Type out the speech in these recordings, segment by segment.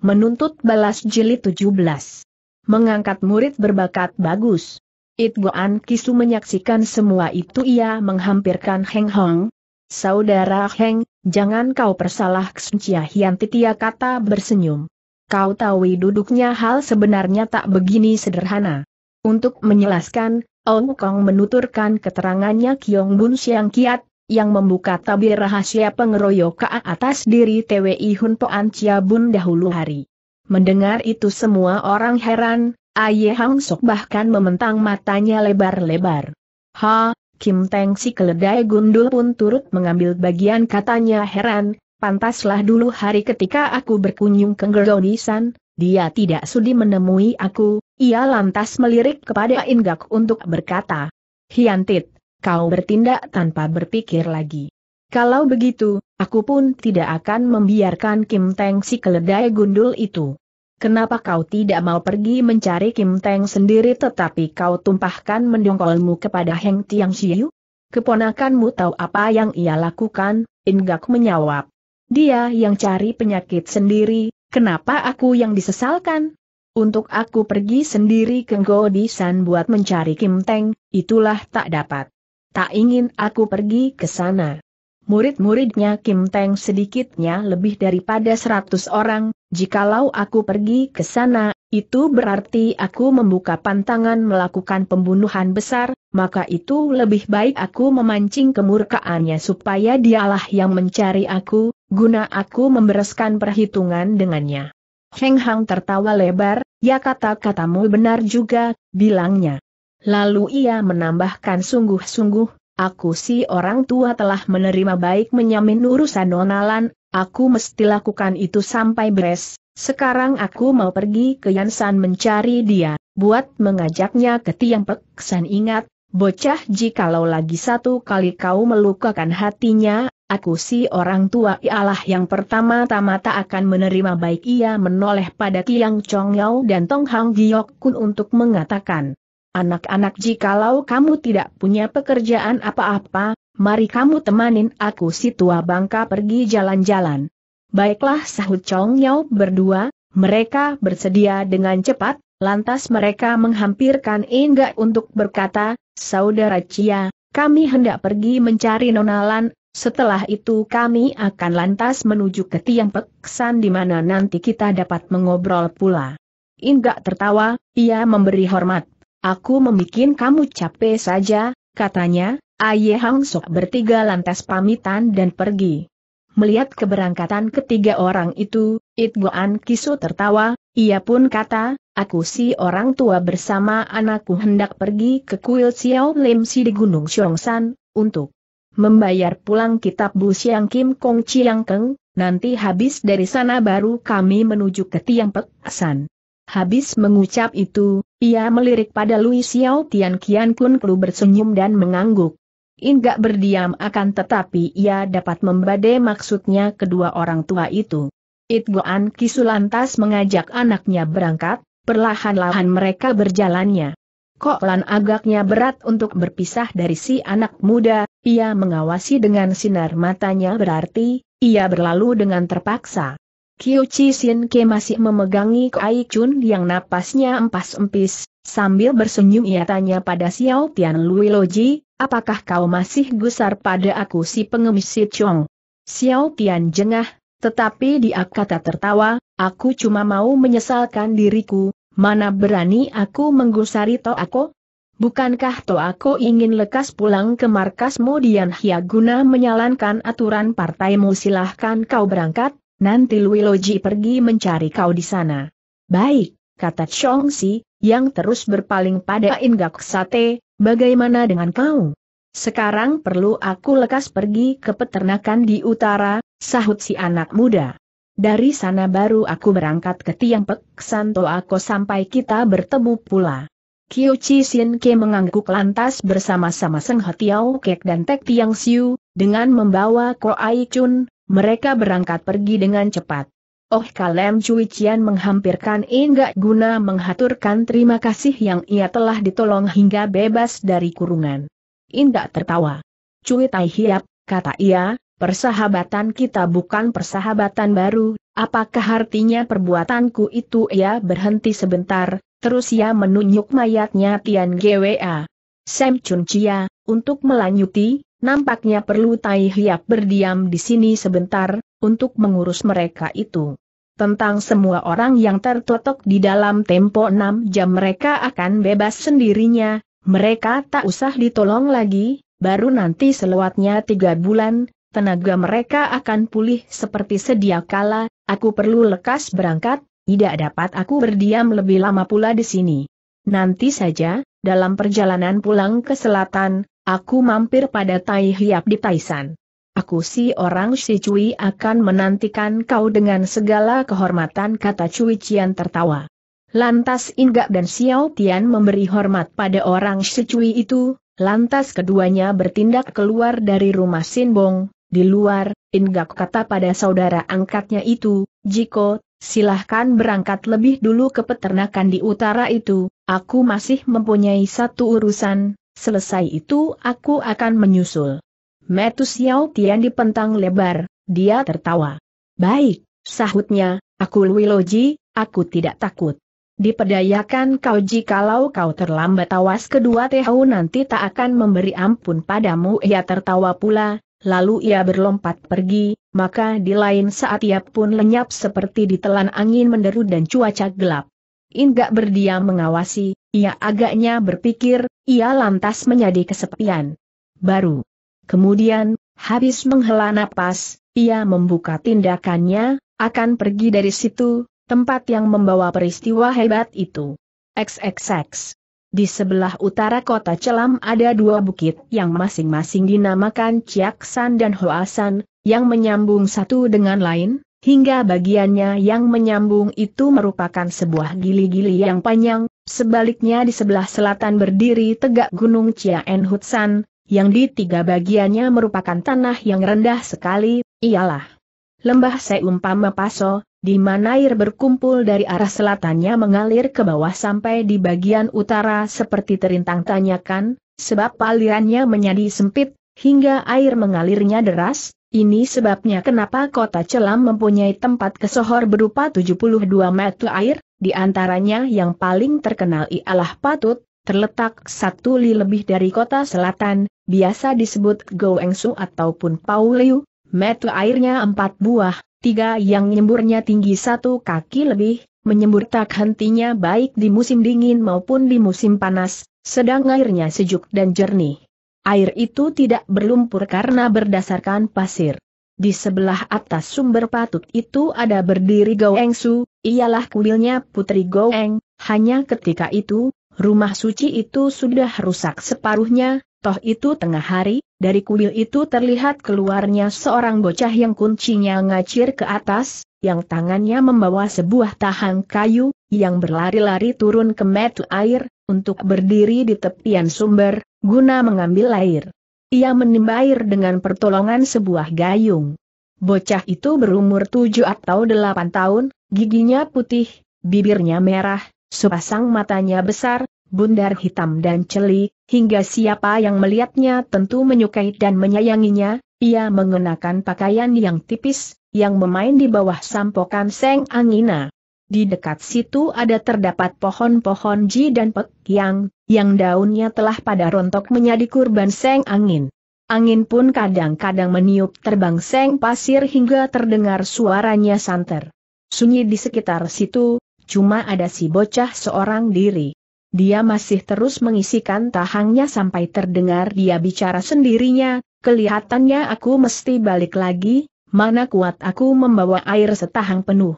Menuntut balas jeli 17. Mengangkat murid berbakat bagus. It Goan Kisu menyaksikan semua itu ia menghampirkan Heng Hong. Saudara Heng, jangan kau persalah Xiao Hian Titia kata bersenyum. Kau tahu duduknya hal sebenarnya tak begini sederhana. Untuk menjelaskan, Ong Kong menuturkan keterangannya Kiong Bun Siang Kiat yang membuka tabir rahasia pengeroyokan atas diri TWI Hun Poan Chia Bun dahulu hari. Mendengar itu semua orang heran, Aye Hang Sok bahkan mementang matanya lebar-lebar. Ha, Kim Teng si keledai gundul pun turut mengambil bagian katanya heran, pantaslah dulu hari ketika aku berkunjung ke Gerdonisan, dia tidak sudi menemui aku, ia lantas melirik kepada Inggak untuk berkata, Hiantit, kau bertindak tanpa berpikir lagi. Kalau begitu, aku pun tidak akan membiarkan Kim Teng si keledai gundul itu. Kenapa kau tidak mau pergi mencari Kim Teng sendiri tetapi kau tumpahkan mendongkolmu kepada Heng Tiang Xiu? Keponakanmu tahu apa yang ia lakukan, Ingak menjawab. Dia yang cari penyakit sendiri, kenapa aku yang disesalkan? Untuk aku pergi sendiri ke Godisan buat mencari Kim Teng, itulah tak dapat. Tak ingin aku pergi ke sana. Murid-muridnya Kim Teng sedikitnya lebih daripada seratus orang, jikalau aku pergi ke sana, itu berarti aku membuka pantangan melakukan pembunuhan besar, maka itu lebih baik aku memancing kemurkaannya supaya dialah yang mencari aku, guna aku membereskan perhitungan dengannya. Heng Hang tertawa lebar, ya kata-katamu benar juga, bilangnya. Lalu ia menambahkan sungguh-sungguh, aku si orang tua telah menerima baik menyamin urusan nonalan, aku mesti lakukan itu sampai beres, sekarang aku mau pergi ke Yansan mencari dia, buat mengajaknya ke Tiang peksan ingat, bocah jikalau lagi satu kali kau melukakan hatinya, aku si orang tua ialah yang pertama-tama tak akan menerima baik ia menoleh pada Tiang Chong Yau dan Tong Hang Giok Kun untuk mengatakan, Anak-anak jikalau kamu tidak punya pekerjaan apa-apa, mari kamu temanin aku si tua bangka pergi jalan-jalan. Baiklah sahut Chong Yao berdua, mereka bersedia dengan cepat, lantas mereka menghampirkan Inggak untuk berkata, Saudara Chia, kami hendak pergi mencari nonalan, setelah itu kami akan lantas menuju ke tiang peksan di mana nanti kita dapat mengobrol pula. Inggak tertawa, ia memberi hormat Aku membuat kamu capek saja, katanya, Aye Hang Sok bertiga lantas pamitan dan pergi. Melihat keberangkatan ketiga orang itu, It Goan Kisu tertawa, ia pun kata, aku si orang tua bersama anakku hendak pergi ke kuil Xiao Lim Si di Gunung San, untuk membayar pulang kitab Bu Siang Kim Kong Chiang Keng, nanti habis dari sana baru kami menuju ke Tiang Pek San. Habis mengucap itu, ia melirik pada Louis Xiao Tian Kian Kun Klu bersenyum dan mengangguk. Inggak berdiam akan tetapi ia dapat membadai maksudnya kedua orang tua itu. It Goan Kisu lantas mengajak anaknya berangkat, perlahan-lahan mereka berjalannya. Kok lan agaknya berat untuk berpisah dari si anak muda, ia mengawasi dengan sinar matanya berarti, ia berlalu dengan terpaksa. Kyo Chi Sin Ke masih memegangi Kai Chun yang napasnya empas-empis, sambil bersenyum ia tanya pada Xiao Tian Lui Loji, apakah kau masih gusar pada aku si pengemis si Chong? Xiao Tian jengah, tetapi dia kata tertawa, aku cuma mau menyesalkan diriku, mana berani aku menggusari Toako? Bukankah Toako ingin lekas pulang ke markasmu Dian Hia guna menyalankan aturan partaimu silahkan kau berangkat, Nanti Luiloji pergi mencari kau di sana. Baik, kata Chong Si, yang terus berpaling pada Ingak Sate, bagaimana dengan kau? Sekarang perlu aku lekas pergi ke peternakan di utara, sahut si anak muda. Dari sana baru aku berangkat ke Tiang Pek Santo aku sampai kita bertemu pula. Kyo Chi Sin Ke mengangguk lantas bersama-sama Seng Hatiao Kek dan Tek Tiang Siu, dengan membawa Ko Ai Chun, mereka berangkat pergi dengan cepat. Oh Kalem Cui Cian menghampirkan enggak guna menghaturkan terima kasih yang ia telah ditolong hingga bebas dari kurungan. Indak tertawa. Cui Tai Hiap, kata ia, persahabatan kita bukan persahabatan baru, apakah artinya perbuatanku itu ia berhenti sebentar, terus ia menunjuk mayatnya Tian Gwa. Sam Chun Cia untuk melanjuti, Nampaknya perlu Tai Hiap berdiam di sini sebentar, untuk mengurus mereka itu. Tentang semua orang yang tertotok di dalam tempo 6 jam mereka akan bebas sendirinya, mereka tak usah ditolong lagi, baru nanti selewatnya tiga bulan, tenaga mereka akan pulih seperti sedia kala, aku perlu lekas berangkat, tidak dapat aku berdiam lebih lama pula di sini. Nanti saja, dalam perjalanan pulang ke selatan, Aku mampir pada Tai Hiap di Taisan. Aku si orang si Cui akan menantikan kau dengan segala kehormatan kata Cui Cian tertawa. Lantas Inggak dan Xiao Tian memberi hormat pada orang si Cui itu, lantas keduanya bertindak keluar dari rumah Sinbong. Di luar, Inggak kata pada saudara angkatnya itu, Jiko, silahkan berangkat lebih dulu ke peternakan di utara itu, aku masih mempunyai satu urusan, Selesai itu aku akan menyusul. Metus Yao Tian dipentang lebar, dia tertawa. Baik, sahutnya, aku Luiloji, aku tidak takut. Dipedayakan kau jikalau kau terlambat tawas kedua Tehu nanti tak akan memberi ampun padamu ia tertawa pula, lalu ia berlompat pergi, maka di lain saat ia pun lenyap seperti ditelan angin menderu dan cuaca gelap. Inggak berdiam mengawasi, ia agaknya berpikir, ia lantas menjadi kesepian. Baru. Kemudian, habis menghela napas, ia membuka tindakannya, akan pergi dari situ, tempat yang membawa peristiwa hebat itu. XXX. Di sebelah utara kota Celam ada dua bukit yang masing-masing dinamakan Ciaksan dan Hoasan, yang menyambung satu dengan lain, hingga bagiannya yang menyambung itu merupakan sebuah gili-gili yang panjang, sebaliknya di sebelah selatan berdiri tegak Gunung Chiaen Hutsan, yang di tiga bagiannya merupakan tanah yang rendah sekali, ialah Lembah Seumpama Paso, di mana air berkumpul dari arah selatannya mengalir ke bawah sampai di bagian utara seperti terintang tanyakan, sebab alirannya menjadi sempit, hingga air mengalirnya deras, ini sebabnya kenapa kota Celam mempunyai tempat kesohor berupa 72 meter air, di antaranya yang paling terkenal ialah Patut, terletak satu li lebih dari kota selatan, biasa disebut Goengsu ataupun Pauliu, meter airnya empat buah, tiga yang nyemburnya tinggi satu kaki lebih, menyembur tak hentinya baik di musim dingin maupun di musim panas, sedang airnya sejuk dan jernih. Air itu tidak berlumpur karena berdasarkan pasir. Di sebelah atas sumber patut itu ada berdiri Goeng Su, ialah kuilnya Putri Goeng, hanya ketika itu, rumah suci itu sudah rusak separuhnya, toh itu tengah hari, dari kuil itu terlihat keluarnya seorang bocah yang kuncinya ngacir ke atas, yang tangannya membawa sebuah tahan kayu, yang berlari-lari turun ke metu air, untuk berdiri di tepian sumber, guna mengambil air. Ia menimba air dengan pertolongan sebuah gayung. Bocah itu berumur tujuh atau delapan tahun, giginya putih, bibirnya merah, sepasang matanya besar, bundar hitam dan celik, hingga siapa yang melihatnya tentu menyukai dan menyayanginya, ia mengenakan pakaian yang tipis, yang memain di bawah sampokan seng angina. Di dekat situ ada terdapat pohon-pohon ji dan pek yang, yang daunnya telah pada rontok menjadi kurban seng angin. Angin pun kadang-kadang meniup terbang seng pasir hingga terdengar suaranya santer. Sunyi di sekitar situ, cuma ada si bocah seorang diri. Dia masih terus mengisikan tahangnya sampai terdengar dia bicara sendirinya, kelihatannya aku mesti balik lagi, mana kuat aku membawa air setahang penuh.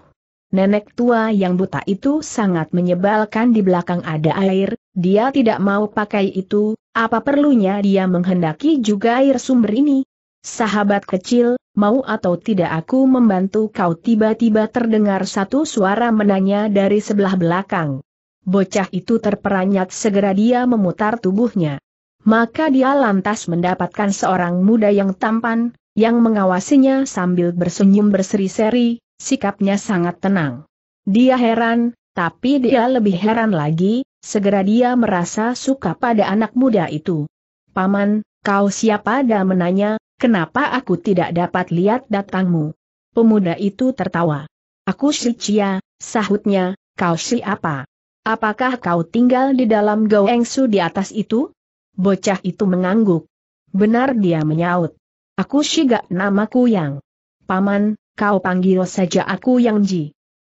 Nenek tua yang buta itu sangat menyebalkan di belakang ada air, dia tidak mau pakai itu, apa perlunya dia menghendaki juga air sumber ini? Sahabat kecil, mau atau tidak aku membantu kau tiba-tiba terdengar satu suara menanya dari sebelah belakang. Bocah itu terperanjat segera dia memutar tubuhnya. Maka dia lantas mendapatkan seorang muda yang tampan, yang mengawasinya sambil bersenyum berseri-seri, Sikapnya sangat tenang. Dia heran, tapi dia lebih heran lagi, segera dia merasa suka pada anak muda itu. Paman, kau siapa dan menanya, kenapa aku tidak dapat lihat datangmu? Pemuda itu tertawa. Aku si Cia, sahutnya, kau siapa? Apakah kau tinggal di dalam Goengsu di atas itu? Bocah itu mengangguk. Benar dia menyaut. Aku gak namaku yang. Paman, kau panggil saja aku Yang Ji.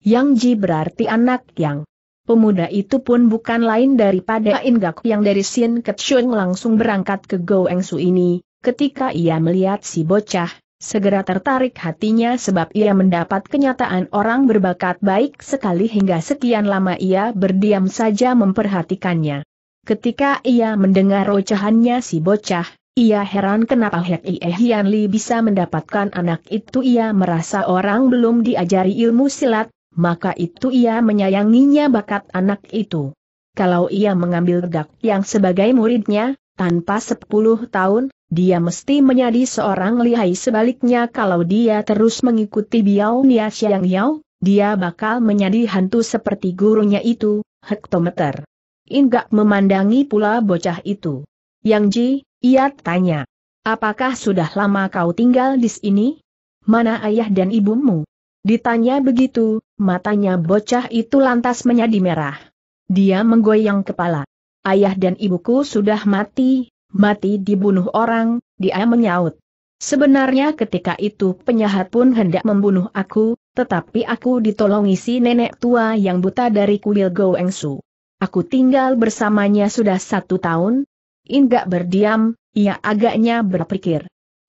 Yang Ji berarti anak yang. Pemuda itu pun bukan lain daripada Ingak yang dari Sin Ketshun langsung berangkat ke Goengsu ini, ketika ia melihat si bocah, segera tertarik hatinya sebab ia mendapat kenyataan orang berbakat baik sekali hingga sekian lama ia berdiam saja memperhatikannya. Ketika ia mendengar ocehannya si bocah, ia heran kenapa Hek Ie eh Hian Li bisa mendapatkan anak itu ia merasa orang belum diajari ilmu silat, maka itu ia menyayanginya bakat anak itu. Kalau ia mengambil Gak yang sebagai muridnya, tanpa sepuluh tahun, dia mesti menjadi seorang lihai sebaliknya kalau dia terus mengikuti Biao Nia Xiang Yao, dia bakal menjadi hantu seperti gurunya itu, hektometer. Inggak memandangi pula bocah itu. Yang Ji, ia tanya, apakah sudah lama kau tinggal di sini? Mana ayah dan ibumu? Ditanya begitu, matanya bocah itu lantas menjadi merah. Dia menggoyang kepala. Ayah dan ibuku sudah mati, mati dibunuh orang, dia menyaut. Sebenarnya ketika itu penyahat pun hendak membunuh aku, tetapi aku ditolongi si nenek tua yang buta dari kuil Goengsu. Aku tinggal bersamanya sudah satu tahun, Inggak berdiam, ia agaknya berpikir.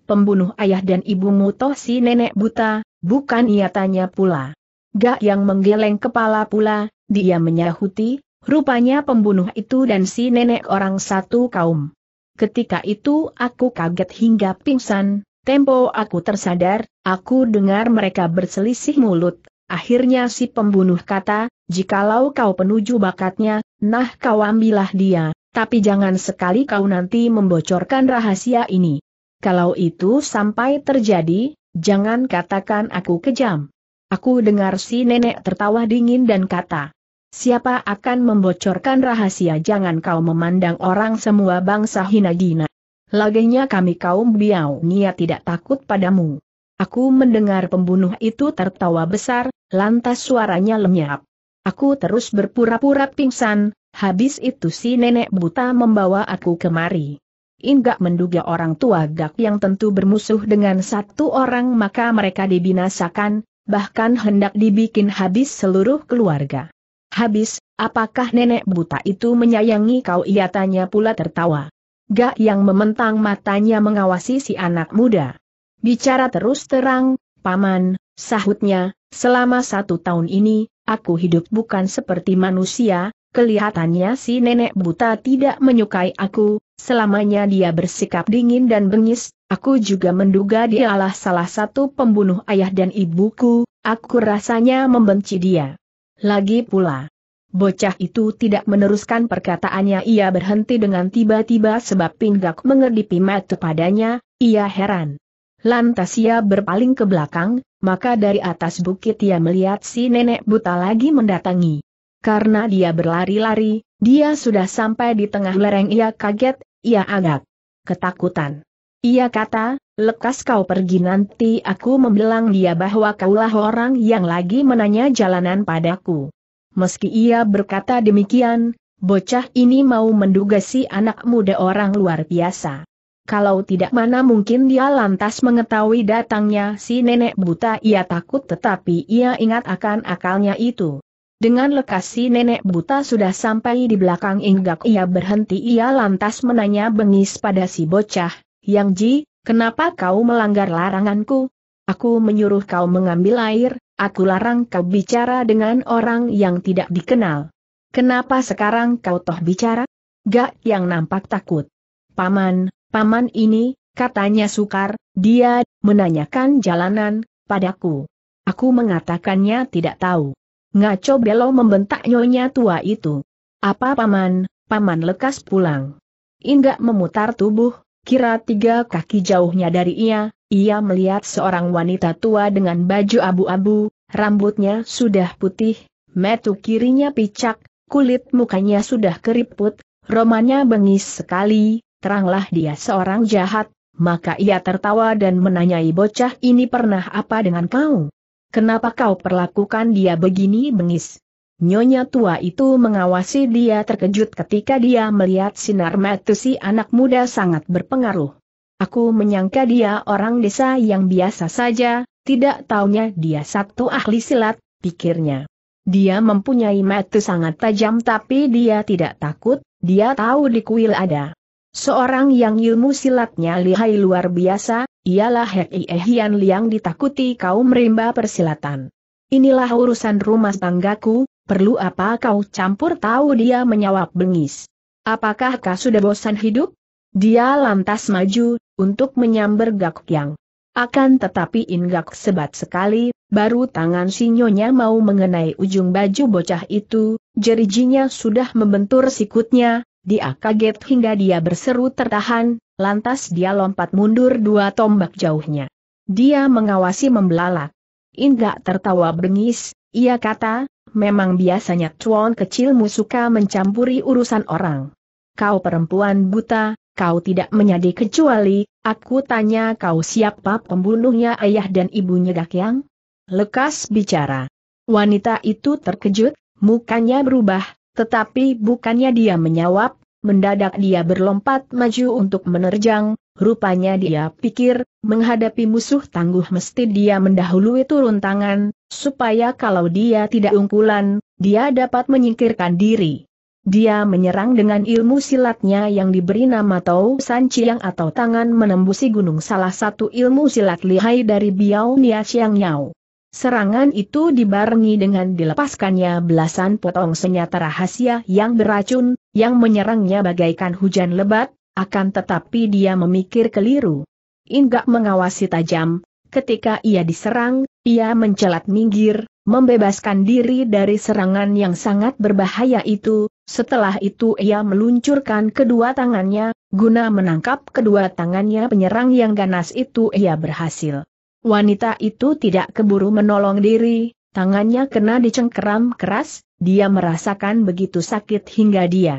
Pembunuh ayah dan ibumu toh si nenek buta, bukan ia tanya pula. Gak yang menggeleng kepala pula, dia menyahuti, rupanya pembunuh itu dan si nenek orang satu kaum. Ketika itu aku kaget hingga pingsan, tempo aku tersadar, aku dengar mereka berselisih mulut, Akhirnya si pembunuh kata, jikalau kau penuju bakatnya, nah kau ambillah dia, tapi jangan sekali kau nanti membocorkan rahasia ini. Kalau itu sampai terjadi, jangan katakan aku kejam. Aku dengar si nenek tertawa dingin dan kata, Siapa akan membocorkan rahasia jangan kau memandang orang semua bangsa hina dina. Lagenya kami kaum biau nia tidak takut padamu. Aku mendengar pembunuh itu tertawa besar, lantas suaranya lenyap. Aku terus berpura-pura pingsan, Habis itu si nenek buta membawa aku kemari. Ingat menduga orang tua Gak yang tentu bermusuh dengan satu orang maka mereka dibinasakan, bahkan hendak dibikin habis seluruh keluarga. Habis, apakah nenek buta itu menyayangi kau? Ia tanya pula tertawa. Gak yang mementang matanya mengawasi si anak muda. Bicara terus terang, paman, sahutnya, selama satu tahun ini, aku hidup bukan seperti manusia, Kelihatannya si nenek buta tidak menyukai aku, selamanya dia bersikap dingin dan bengis, aku juga menduga dialah salah satu pembunuh ayah dan ibuku, aku rasanya membenci dia. Lagi pula, bocah itu tidak meneruskan perkataannya ia berhenti dengan tiba-tiba sebab pinggak mengedipi mata padanya, ia heran. Lantas ia berpaling ke belakang, maka dari atas bukit ia melihat si nenek buta lagi mendatangi. Karena dia berlari-lari, dia sudah sampai di tengah lereng ia kaget, ia agak ketakutan. Ia kata, lekas kau pergi nanti aku membelang dia bahwa kaulah orang yang lagi menanya jalanan padaku. Meski ia berkata demikian, bocah ini mau menduga si anak muda orang luar biasa. Kalau tidak mana mungkin dia lantas mengetahui datangnya si nenek buta ia takut tetapi ia ingat akan akalnya itu. Dengan lekasi nenek buta sudah sampai di belakang Inggak ia berhenti ia lantas menanya bengis pada si bocah, Yang Ji, kenapa kau melanggar laranganku? Aku menyuruh kau mengambil air, aku larang kau bicara dengan orang yang tidak dikenal. Kenapa sekarang kau toh bicara? Gak yang nampak takut. Paman, paman ini, katanya sukar, dia menanyakan jalanan, padaku. Aku mengatakannya tidak tahu. Ngaco Belo membentak nyonya tua itu. Apa paman, paman lekas pulang. Inggak memutar tubuh, kira tiga kaki jauhnya dari ia, ia melihat seorang wanita tua dengan baju abu-abu, rambutnya sudah putih, metu kirinya picak, kulit mukanya sudah keriput, romanya bengis sekali, teranglah dia seorang jahat, maka ia tertawa dan menanyai bocah ini pernah apa dengan kau? kenapa kau perlakukan dia begini bengis? Nyonya tua itu mengawasi dia terkejut ketika dia melihat sinar mata si anak muda sangat berpengaruh. Aku menyangka dia orang desa yang biasa saja, tidak taunya dia satu ahli silat, pikirnya. Dia mempunyai mata sangat tajam tapi dia tidak takut, dia tahu di kuil ada. Seorang yang ilmu silatnya lihai luar biasa, Ialah Hei Ehian Liang ditakuti kaum rimba persilatan. Inilah urusan rumah tanggaku, perlu apa kau campur tahu dia menyawab bengis. Apakah kau sudah bosan hidup? Dia lantas maju, untuk menyamber Gak Yang. Akan tetapi Ingak sebat sekali, baru tangan sinyonya mau mengenai ujung baju bocah itu, jerijinya sudah membentur sikutnya, dia kaget hingga dia berseru tertahan, lantas dia lompat mundur dua tombak jauhnya. Dia mengawasi membelalak. Inga tertawa bengis, ia kata, memang biasanya cuan kecilmu suka mencampuri urusan orang. Kau perempuan buta, kau tidak menyadi kecuali, aku tanya kau siapa pembunuhnya ayah dan ibunya Gakyang? Lekas bicara. Wanita itu terkejut, mukanya berubah, tetapi bukannya dia menyawab, mendadak dia berlompat maju untuk menerjang, rupanya dia pikir, menghadapi musuh tangguh mesti dia mendahului turun tangan, supaya kalau dia tidak unggulan, dia dapat menyingkirkan diri. Dia menyerang dengan ilmu silatnya yang diberi nama Tau San Chiang atau tangan menembusi gunung salah satu ilmu silat lihai dari Biao Nia Chiang Yao. Serangan itu dibarengi dengan dilepaskannya belasan potong senjata rahasia yang beracun, yang menyerangnya bagaikan hujan lebat, akan tetapi dia memikir keliru. Inggak mengawasi tajam, ketika ia diserang, ia mencelat minggir, membebaskan diri dari serangan yang sangat berbahaya itu, setelah itu ia meluncurkan kedua tangannya, guna menangkap kedua tangannya penyerang yang ganas itu ia berhasil. Wanita itu tidak keburu menolong diri, tangannya kena dicengkeram keras, dia merasakan begitu sakit hingga dia.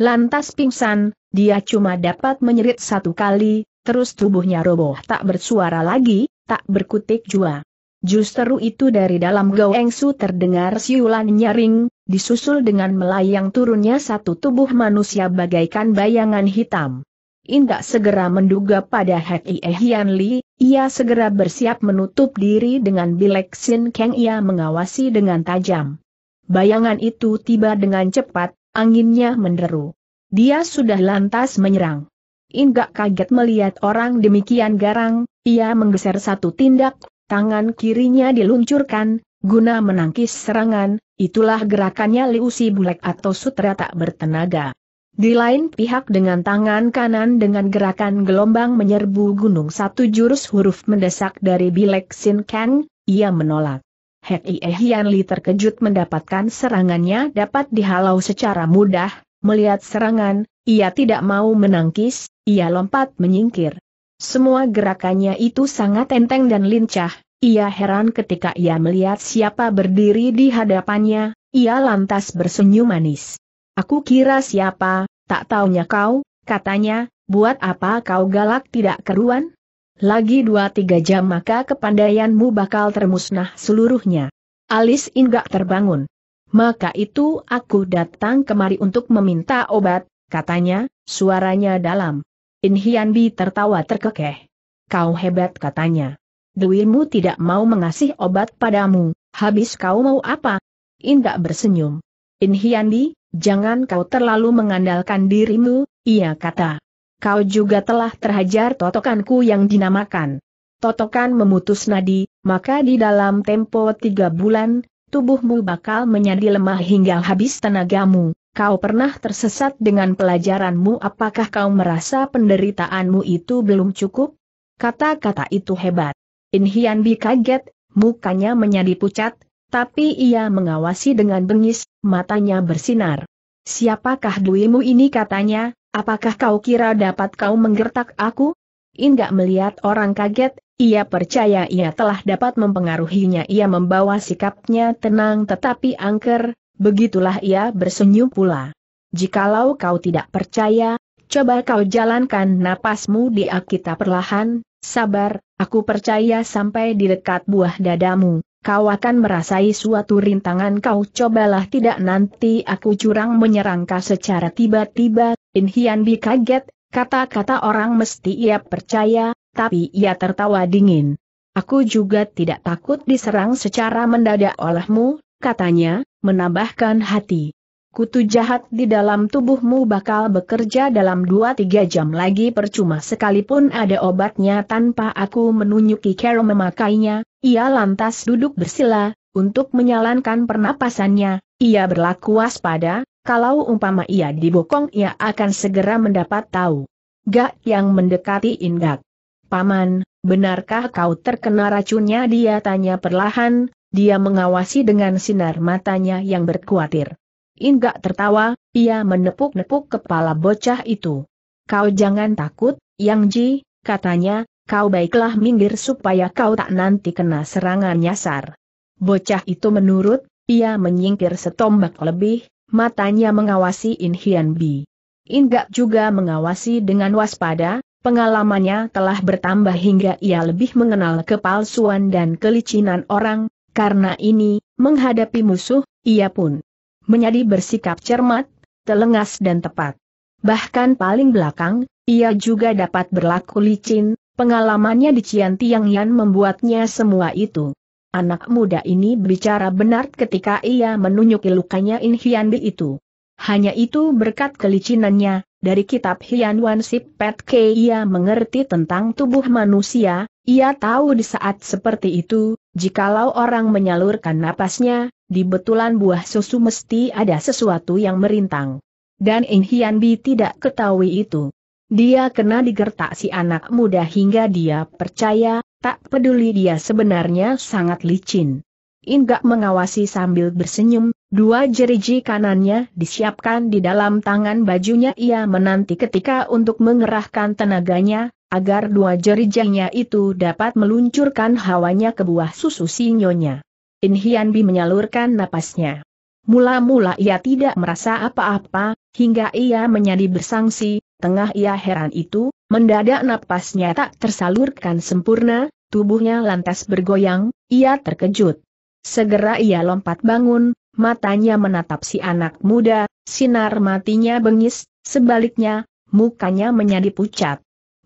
Lantas pingsan, dia cuma dapat menyerit satu kali, terus tubuhnya roboh tak bersuara lagi, tak berkutik jua. Justru itu dari dalam Goengsu terdengar siulan nyaring, disusul dengan melayang turunnya satu tubuh manusia bagaikan bayangan hitam. Indak segera menduga pada Ie Hian Li, ia segera bersiap menutup diri dengan Bilek Sin Kang ia mengawasi dengan tajam. Bayangan itu tiba dengan cepat, anginnya menderu. Dia sudah lantas menyerang. Indak kaget melihat orang demikian garang, ia menggeser satu tindak, tangan kirinya diluncurkan, guna menangkis serangan, itulah gerakannya Liusi Bulek atau sutra tak bertenaga. Di lain pihak dengan tangan kanan dengan gerakan gelombang menyerbu gunung satu jurus huruf mendesak dari Bilek Sin Kang, ia menolak. Hek Ie Hian Li terkejut mendapatkan serangannya dapat dihalau secara mudah, melihat serangan, ia tidak mau menangkis, ia lompat menyingkir. Semua gerakannya itu sangat enteng dan lincah, ia heran ketika ia melihat siapa berdiri di hadapannya, ia lantas bersenyum manis. Aku kira siapa, tak taunya kau, katanya, buat apa kau galak tidak keruan? Lagi dua tiga jam maka kepandaianmu bakal termusnah seluruhnya. Alis Inggak terbangun. Maka itu aku datang kemari untuk meminta obat, katanya, suaranya dalam. Bi tertawa terkekeh. Kau hebat katanya. Dewimu tidak mau mengasih obat padamu, habis kau mau apa? Indak bersenyum. Bi, Jangan kau terlalu mengandalkan dirimu, ia kata. Kau juga telah terhajar totokanku yang dinamakan. Totokan memutus nadi, maka di dalam tempo tiga bulan, tubuhmu bakal menjadi lemah hingga habis tenagamu. Kau pernah tersesat dengan pelajaranmu apakah kau merasa penderitaanmu itu belum cukup? Kata-kata itu hebat. Inhian Bi kaget, mukanya menjadi pucat, tapi ia mengawasi dengan bengis, matanya bersinar. Siapakah duimu ini katanya, apakah kau kira dapat kau menggertak aku? Inggak melihat orang kaget, ia percaya ia telah dapat mempengaruhinya. Ia membawa sikapnya tenang tetapi angker, begitulah ia bersenyum pula. Jikalau kau tidak percaya, coba kau jalankan napasmu di Akita perlahan, sabar, aku percaya sampai di dekat buah dadamu. Kau akan merasai suatu rintangan kau cobalah tidak nanti aku curang menyerangka secara tiba-tiba, In Hian kaget, kata-kata orang mesti ia percaya, tapi ia tertawa dingin. Aku juga tidak takut diserang secara mendadak olehmu, katanya, menambahkan hati kutu jahat di dalam tubuhmu bakal bekerja dalam 2-3 jam lagi percuma sekalipun ada obatnya tanpa aku menunjuki Carol memakainya, ia lantas duduk bersila, untuk menyalankan pernapasannya, ia berlaku waspada, kalau umpama ia dibokong ia akan segera mendapat tahu. Gak yang mendekati Indak. Paman, benarkah kau terkena racunnya dia tanya perlahan, dia mengawasi dengan sinar matanya yang berkuatir. Inggak tertawa, ia menepuk-nepuk kepala bocah itu. Kau jangan takut, Yang Ji, katanya, kau baiklah minggir supaya kau tak nanti kena serangan nyasar. Bocah itu menurut, ia menyingkir setombak lebih, matanya mengawasi In Hian Bi. Inggak juga mengawasi dengan waspada, pengalamannya telah bertambah hingga ia lebih mengenal kepalsuan dan kelicinan orang, karena ini, menghadapi musuh, ia pun menjadi bersikap cermat, telengas dan tepat. Bahkan paling belakang, ia juga dapat berlaku licin, pengalamannya di Cian Tiang Yan membuatnya semua itu. Anak muda ini berbicara benar ketika ia menunjuki lukanya In Bi itu. Hanya itu berkat kelicinannya, dari kitab Hian Wan Sip Pet K ia mengerti tentang tubuh manusia, ia tahu di saat seperti itu, jikalau orang menyalurkan napasnya, di betulan buah susu mesti ada sesuatu yang merintang. Dan In Hian Bi tidak ketahui itu. Dia kena digertak si anak muda hingga dia percaya, tak peduli dia sebenarnya sangat licin. Inggak mengawasi sambil bersenyum, dua jeriji kanannya disiapkan di dalam tangan bajunya ia menanti ketika untuk mengerahkan tenaganya, agar dua jerijinya itu dapat meluncurkan hawanya ke buah susu sinyonya. In Hian Bi menyalurkan napasnya. Mula-mula ia tidak merasa apa-apa, hingga ia menjadi bersangsi, tengah ia heran itu, mendadak napasnya tak tersalurkan sempurna, tubuhnya lantas bergoyang, ia terkejut. Segera ia lompat bangun, matanya menatap si anak muda, sinar matinya bengis, sebaliknya, mukanya menjadi pucat.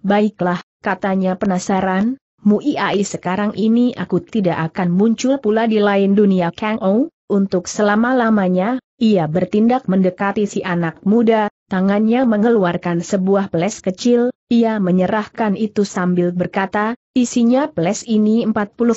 Baiklah, katanya penasaran, Muiai sekarang ini aku tidak akan muncul pula di lain dunia Kang Ou, untuk selama-lamanya, ia bertindak mendekati si anak muda, tangannya mengeluarkan sebuah peles kecil, ia menyerahkan itu sambil berkata, isinya peles ini 49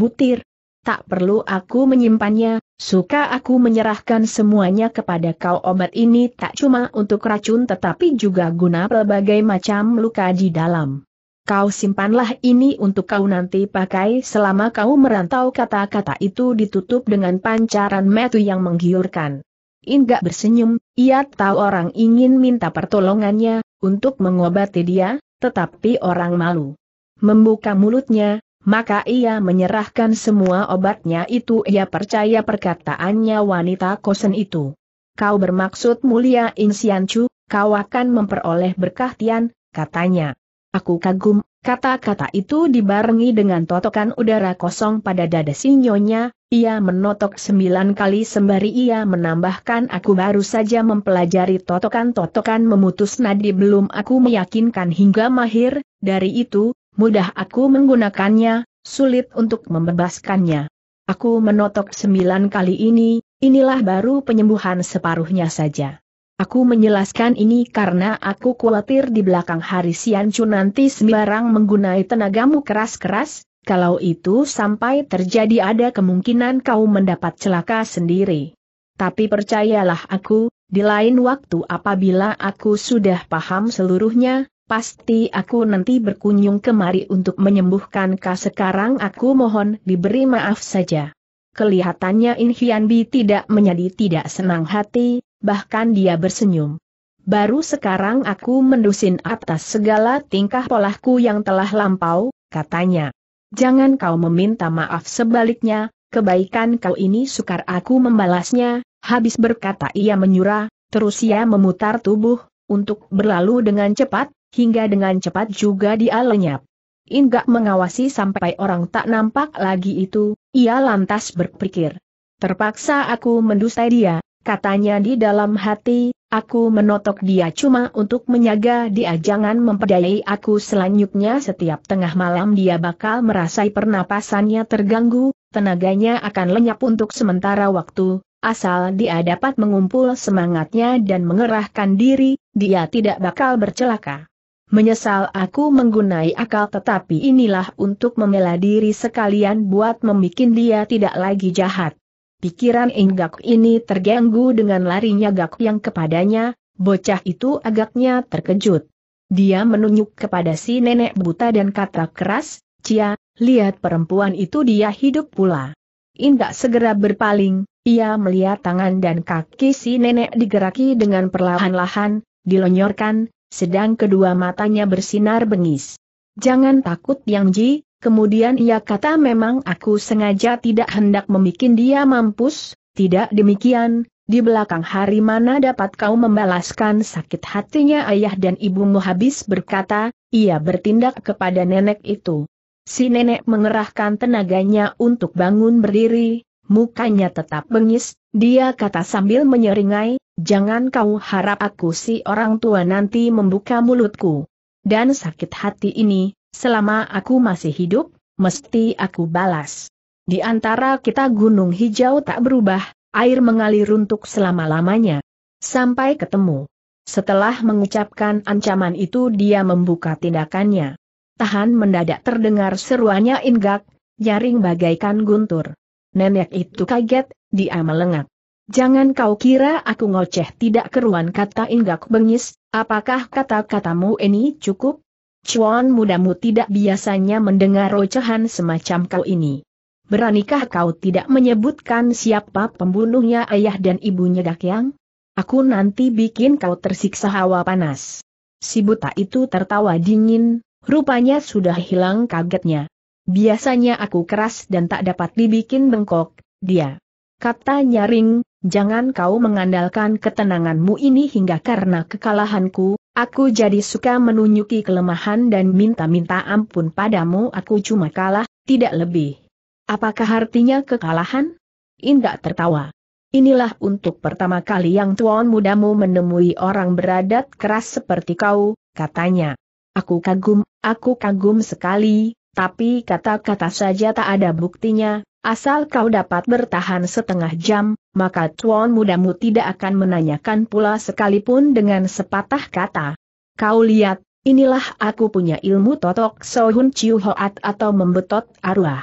butir. Tak perlu aku menyimpannya, suka aku menyerahkan semuanya kepada kau obat ini tak cuma untuk racun tetapi juga guna pelbagai macam luka di dalam. Kau simpanlah ini untuk kau nanti pakai selama kau merantau kata-kata itu ditutup dengan pancaran metu yang menggiurkan. Inggak bersenyum, ia tahu orang ingin minta pertolongannya, untuk mengobati dia, tetapi orang malu. Membuka mulutnya, maka ia menyerahkan semua obatnya itu ia percaya perkataannya wanita kosen itu. Kau bermaksud mulia Insiancu, kau akan memperoleh berkah Tian, katanya. Aku kagum, kata-kata itu dibarengi dengan totokan udara kosong pada dada sinyonya, ia menotok sembilan kali sembari ia menambahkan aku baru saja mempelajari totokan-totokan memutus nadi belum aku meyakinkan hingga mahir, dari itu, mudah aku menggunakannya, sulit untuk membebaskannya. Aku menotok sembilan kali ini, inilah baru penyembuhan separuhnya saja. Aku menjelaskan ini karena aku khawatir di belakang hari Chu nanti sembarang menggunai tenagamu keras-keras, kalau itu sampai terjadi ada kemungkinan kau mendapat celaka sendiri. Tapi percayalah aku, di lain waktu apabila aku sudah paham seluruhnya, pasti aku nanti berkunjung kemari untuk menyembuhkan kau sekarang aku mohon diberi maaf saja. Kelihatannya In Hian Bi tidak menjadi tidak senang hati, bahkan dia bersenyum. Baru sekarang aku mendusin atas segala tingkah polahku yang telah lampau, katanya. Jangan kau meminta maaf sebaliknya, kebaikan kau ini sukar aku membalasnya, habis berkata ia menyura, terus ia memutar tubuh, untuk berlalu dengan cepat, hingga dengan cepat juga dia lenyap. Inggak mengawasi sampai orang tak nampak lagi itu, ia lantas berpikir. Terpaksa aku mendustai dia, Katanya di dalam hati, aku menotok dia cuma untuk menyaga dia jangan memperdayai aku selanjutnya setiap tengah malam dia bakal merasai pernapasannya terganggu, tenaganya akan lenyap untuk sementara waktu, asal dia dapat mengumpul semangatnya dan mengerahkan diri, dia tidak bakal bercelaka. Menyesal aku menggunai akal tetapi inilah untuk membela diri sekalian buat membuat dia tidak lagi jahat. Pikiran Enggak ini terganggu dengan larinya Gak yang kepadanya, bocah itu agaknya terkejut. Dia menunjuk kepada si nenek buta dan kata keras, Cia, lihat perempuan itu dia hidup pula. Enggak segera berpaling, ia melihat tangan dan kaki si nenek digeraki dengan perlahan-lahan, dilonyorkan, sedang kedua matanya bersinar bengis. Jangan takut Yang Ji, Kemudian ia kata memang aku sengaja tidak hendak membuat dia mampus, tidak demikian, di belakang hari mana dapat kau membalaskan sakit hatinya ayah dan ibumu habis berkata, ia bertindak kepada nenek itu. Si nenek mengerahkan tenaganya untuk bangun berdiri, mukanya tetap bengis, dia kata sambil menyeringai, jangan kau harap aku si orang tua nanti membuka mulutku. Dan sakit hati ini, Selama aku masih hidup, mesti aku balas. Di antara kita gunung hijau tak berubah, air mengalir untuk selama-lamanya. Sampai ketemu. Setelah mengucapkan ancaman itu dia membuka tindakannya. Tahan mendadak terdengar seruannya inggak, nyaring bagaikan guntur. Nenek itu kaget, dia melengak. Jangan kau kira aku ngoceh tidak keruan kata inggak bengis, apakah kata-katamu ini cukup? Cuan mudamu tidak biasanya mendengar ocehan semacam kau ini. Beranikah kau tidak menyebutkan siapa pembunuhnya ayah dan ibunya Dakyang? Aku nanti bikin kau tersiksa hawa panas. Si buta itu tertawa dingin, rupanya sudah hilang kagetnya. Biasanya aku keras dan tak dapat dibikin bengkok, dia. Kata nyaring, jangan kau mengandalkan ketenanganmu ini hingga karena kekalahanku, Aku jadi suka menunjuki kelemahan dan minta-minta ampun padamu aku cuma kalah, tidak lebih. Apakah artinya kekalahan? Indah tertawa. Inilah untuk pertama kali yang tuan mudamu menemui orang beradat keras seperti kau, katanya. Aku kagum, aku kagum sekali, tapi kata-kata saja tak ada buktinya, Asal kau dapat bertahan setengah jam, maka tuan mudamu tidak akan menanyakan pula sekalipun dengan sepatah kata. Kau lihat, inilah aku punya ilmu totok sohun ciu hoat atau membetot arwah.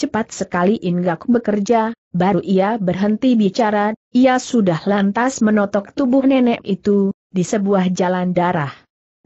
Cepat sekali Inggak bekerja, baru ia berhenti bicara, ia sudah lantas menotok tubuh nenek itu, di sebuah jalan darah.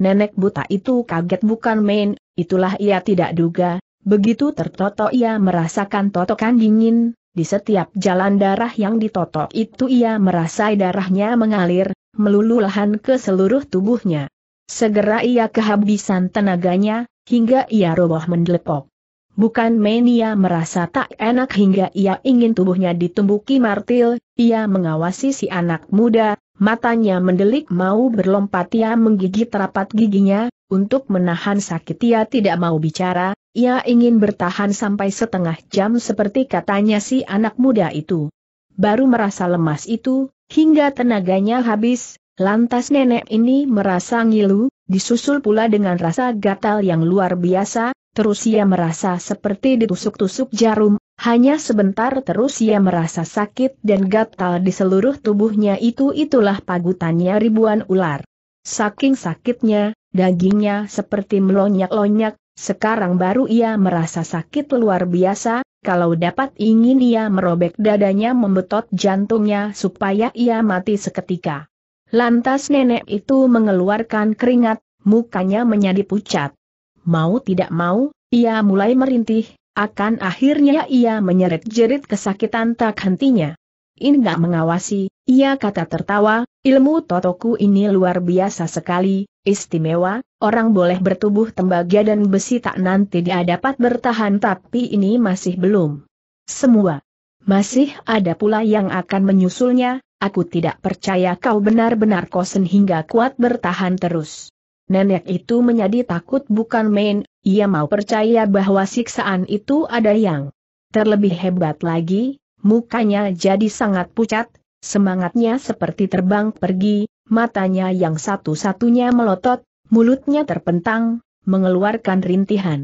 Nenek buta itu kaget bukan main, itulah ia tidak duga, Begitu tertotok ia merasakan totokan dingin, di setiap jalan darah yang ditotok itu ia merasai darahnya mengalir, melulu ke seluruh tubuhnya. Segera ia kehabisan tenaganya, hingga ia roboh mendelepok. Bukan main ia merasa tak enak hingga ia ingin tubuhnya ditumbuki martil, ia mengawasi si anak muda, matanya mendelik mau berlompat ia menggigit rapat giginya, untuk menahan sakit ia tidak mau bicara, ia ingin bertahan sampai setengah jam seperti katanya si anak muda itu. Baru merasa lemas itu, hingga tenaganya habis, lantas nenek ini merasa ngilu, disusul pula dengan rasa gatal yang luar biasa, terus ia merasa seperti ditusuk-tusuk jarum, hanya sebentar terus ia merasa sakit dan gatal di seluruh tubuhnya itu itulah pagutannya ribuan ular. Saking sakitnya, dagingnya seperti melonyak-lonyak, sekarang baru ia merasa sakit luar biasa, kalau dapat ingin ia merobek dadanya membetot jantungnya supaya ia mati seketika. Lantas nenek itu mengeluarkan keringat, mukanya menjadi pucat. Mau tidak mau, ia mulai merintih, akan akhirnya ia menyeret jerit kesakitan tak hentinya indah mengawasi, ia kata tertawa, ilmu totoku ini luar biasa sekali, istimewa, orang boleh bertubuh tembaga dan besi tak nanti dia dapat bertahan tapi ini masih belum. Semua. Masih ada pula yang akan menyusulnya, aku tidak percaya kau benar-benar kosen hingga kuat bertahan terus. Nenek itu menjadi takut bukan main, ia mau percaya bahwa siksaan itu ada yang terlebih hebat lagi, mukanya jadi sangat pucat, semangatnya seperti terbang pergi, matanya yang satu-satunya melotot, mulutnya terpentang, mengeluarkan rintihan.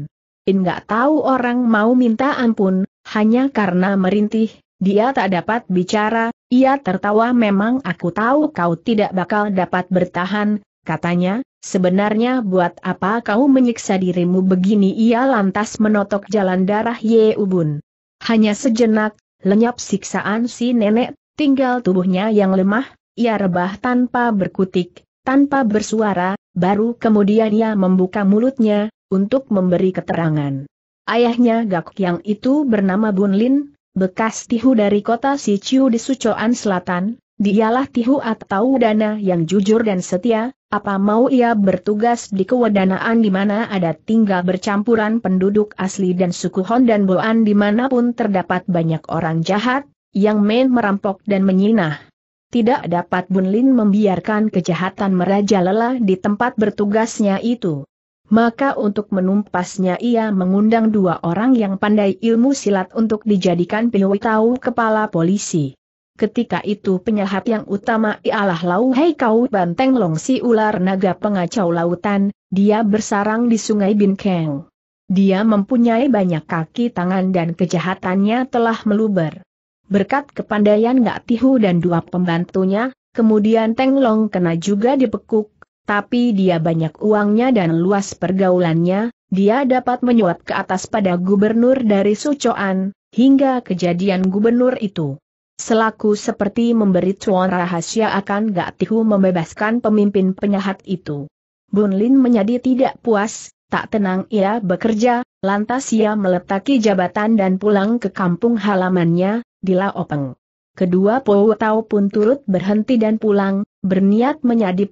Enggak tahu orang mau minta ampun, hanya karena merintih, dia tak dapat bicara, ia tertawa memang aku tahu kau tidak bakal dapat bertahan, katanya, sebenarnya buat apa kau menyiksa dirimu begini ia lantas menotok jalan darah Ye Ubun. Hanya sejenak, Lenyap siksaan si nenek, tinggal tubuhnya yang lemah, ia rebah tanpa berkutik, tanpa bersuara, baru kemudian ia membuka mulutnya, untuk memberi keterangan. Ayahnya Gak yang itu bernama Bun Lin, bekas tihu dari kota Siciu di Sucoan Selatan, Dialah Tihu atau Dana yang jujur dan setia, apa mau ia bertugas di kewadanaan di mana ada tinggal bercampuran penduduk asli dan suku Hon dan Boan di mana pun terdapat banyak orang jahat, yang main merampok dan menyinah. Tidak dapat Bunlin membiarkan kejahatan merajalela di tempat bertugasnya itu. Maka untuk menumpasnya ia mengundang dua orang yang pandai ilmu silat untuk dijadikan piwitau kepala polisi. Ketika itu penyahat yang utama ialah Lau Hei Kau Banteng si Ular Naga Pengacau Lautan, dia bersarang di sungai Bin Keng. Dia mempunyai banyak kaki tangan dan kejahatannya telah meluber. Berkat kepandaian Gak Tihu dan dua pembantunya, kemudian Teng Long kena juga dipekuk, tapi dia banyak uangnya dan luas pergaulannya, dia dapat menyuap ke atas pada gubernur dari Sucoan, hingga kejadian gubernur itu. Selaku seperti memberi cuan rahasia akan gak tihu membebaskan pemimpin penyahat itu. Bun Lin menjadi tidak puas, tak tenang ia bekerja, lantas ia meletaki jabatan dan pulang ke kampung halamannya, di Laopeng. Kedua Powetau pun turut berhenti dan pulang, berniat menjadi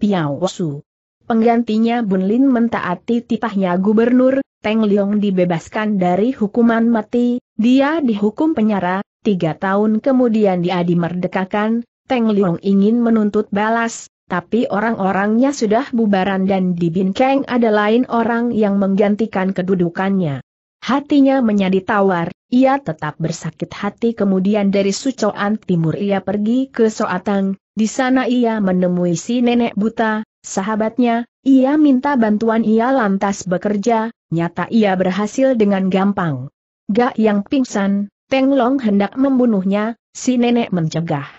su. Penggantinya Bun Lin mentaati titahnya gubernur, Teng Liong dibebaskan dari hukuman mati, dia dihukum penyara, Tiga tahun kemudian dia dimerdekakan, Teng Liong ingin menuntut balas, tapi orang-orangnya sudah bubaran dan di Binkeng ada lain orang yang menggantikan kedudukannya. Hatinya menjadi tawar, ia tetap bersakit hati kemudian dari Sucoan Timur ia pergi ke Soatang, di sana ia menemui si nenek buta, sahabatnya, ia minta bantuan ia lantas bekerja, nyata ia berhasil dengan gampang. Gak yang pingsan, Teng Long hendak membunuhnya, si nenek mencegah.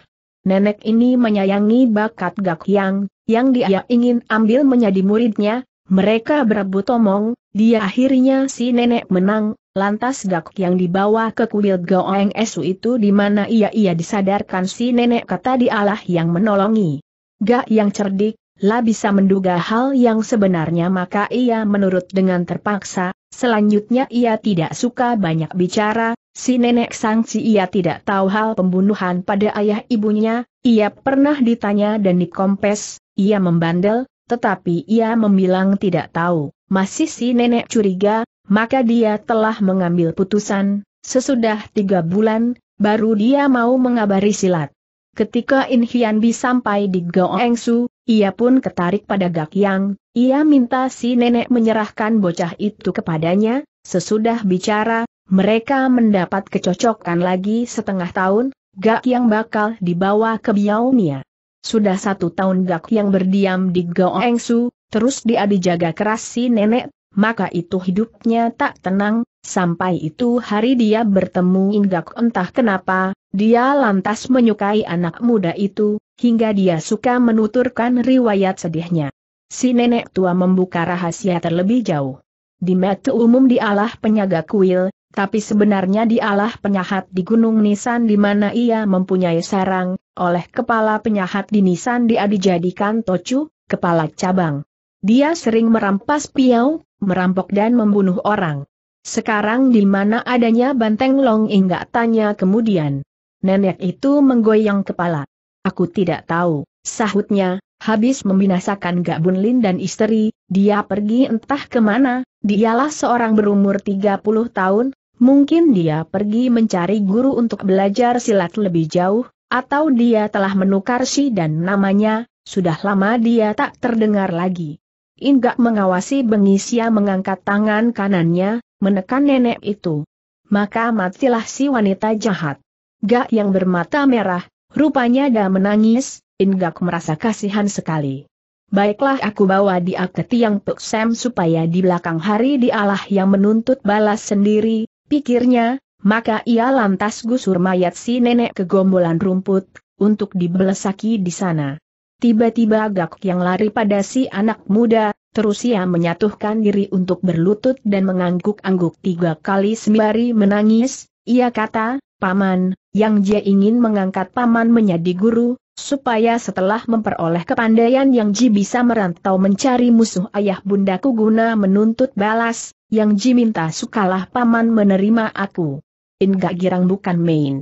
Nenek ini menyayangi bakat Gak Yang, yang dia ingin ambil menjadi muridnya, mereka berebut omong, dia akhirnya si nenek menang, lantas Gak Yang dibawa ke kuil Goeng Esu itu di mana ia ia disadarkan si nenek kata dialah yang menolongi. Gak Yang cerdik, lah bisa menduga hal yang sebenarnya maka ia menurut dengan terpaksa, Selanjutnya ia tidak suka banyak bicara, si nenek sangsi ia tidak tahu hal pembunuhan pada ayah ibunya, ia pernah ditanya dan dikompes, ia membandel, tetapi ia membilang tidak tahu, masih si nenek curiga, maka dia telah mengambil putusan, sesudah tiga bulan, baru dia mau mengabari silat. Ketika In sampai di Goengsu, ia pun ketarik pada Gak Yang, ia minta si nenek menyerahkan bocah itu kepadanya, sesudah bicara, mereka mendapat kecocokan lagi setengah tahun, Gak Yang bakal dibawa ke Biaunia. Sudah satu tahun Gak Yang berdiam di Goengsu, terus dia dijaga keras si nenek, maka itu hidupnya tak tenang, sampai itu hari dia bertemu Inggak entah kenapa, dia lantas menyukai anak muda itu, hingga dia suka menuturkan riwayat sedihnya. Si nenek tua membuka rahasia terlebih jauh. Di mata umum dialah penyaga kuil, tapi sebenarnya dialah penyahat di Gunung Nisan di mana ia mempunyai sarang, oleh kepala penyahat di Nisan dia dijadikan tocu, kepala cabang. Dia sering merampas piau, merampok dan membunuh orang. Sekarang di mana adanya banteng Long Ing tanya kemudian. Nenek itu menggoyang kepala. Aku tidak tahu, sahutnya, habis membinasakan Gabun Lin dan istri, dia pergi entah kemana, dialah seorang berumur 30 tahun, mungkin dia pergi mencari guru untuk belajar silat lebih jauh, atau dia telah menukar si dan namanya, sudah lama dia tak terdengar lagi. Inggak mengawasi Bengisia mengangkat tangan kanannya, menekan nenek itu. Maka matilah si wanita jahat. Gak yang bermata merah, Rupanya dia menangis, Inggak merasa kasihan sekali. Baiklah aku bawa dia ke tiang Pek Sam supaya di belakang hari dialah yang menuntut balas sendiri, pikirnya, maka ia lantas gusur mayat si nenek ke kegombolan rumput, untuk dibelesaki di sana. Tiba-tiba gak yang lari pada si anak muda, terus ia menyatuhkan diri untuk berlutut dan mengangguk-angguk tiga kali sembari menangis, ia kata, Paman, yang dia ingin mengangkat paman menjadi guru, supaya setelah memperoleh kepandaian yang Ji bisa merantau mencari musuh ayah bundaku guna menuntut balas, yang Ji minta sukalah paman menerima aku. Enggak girang bukan main.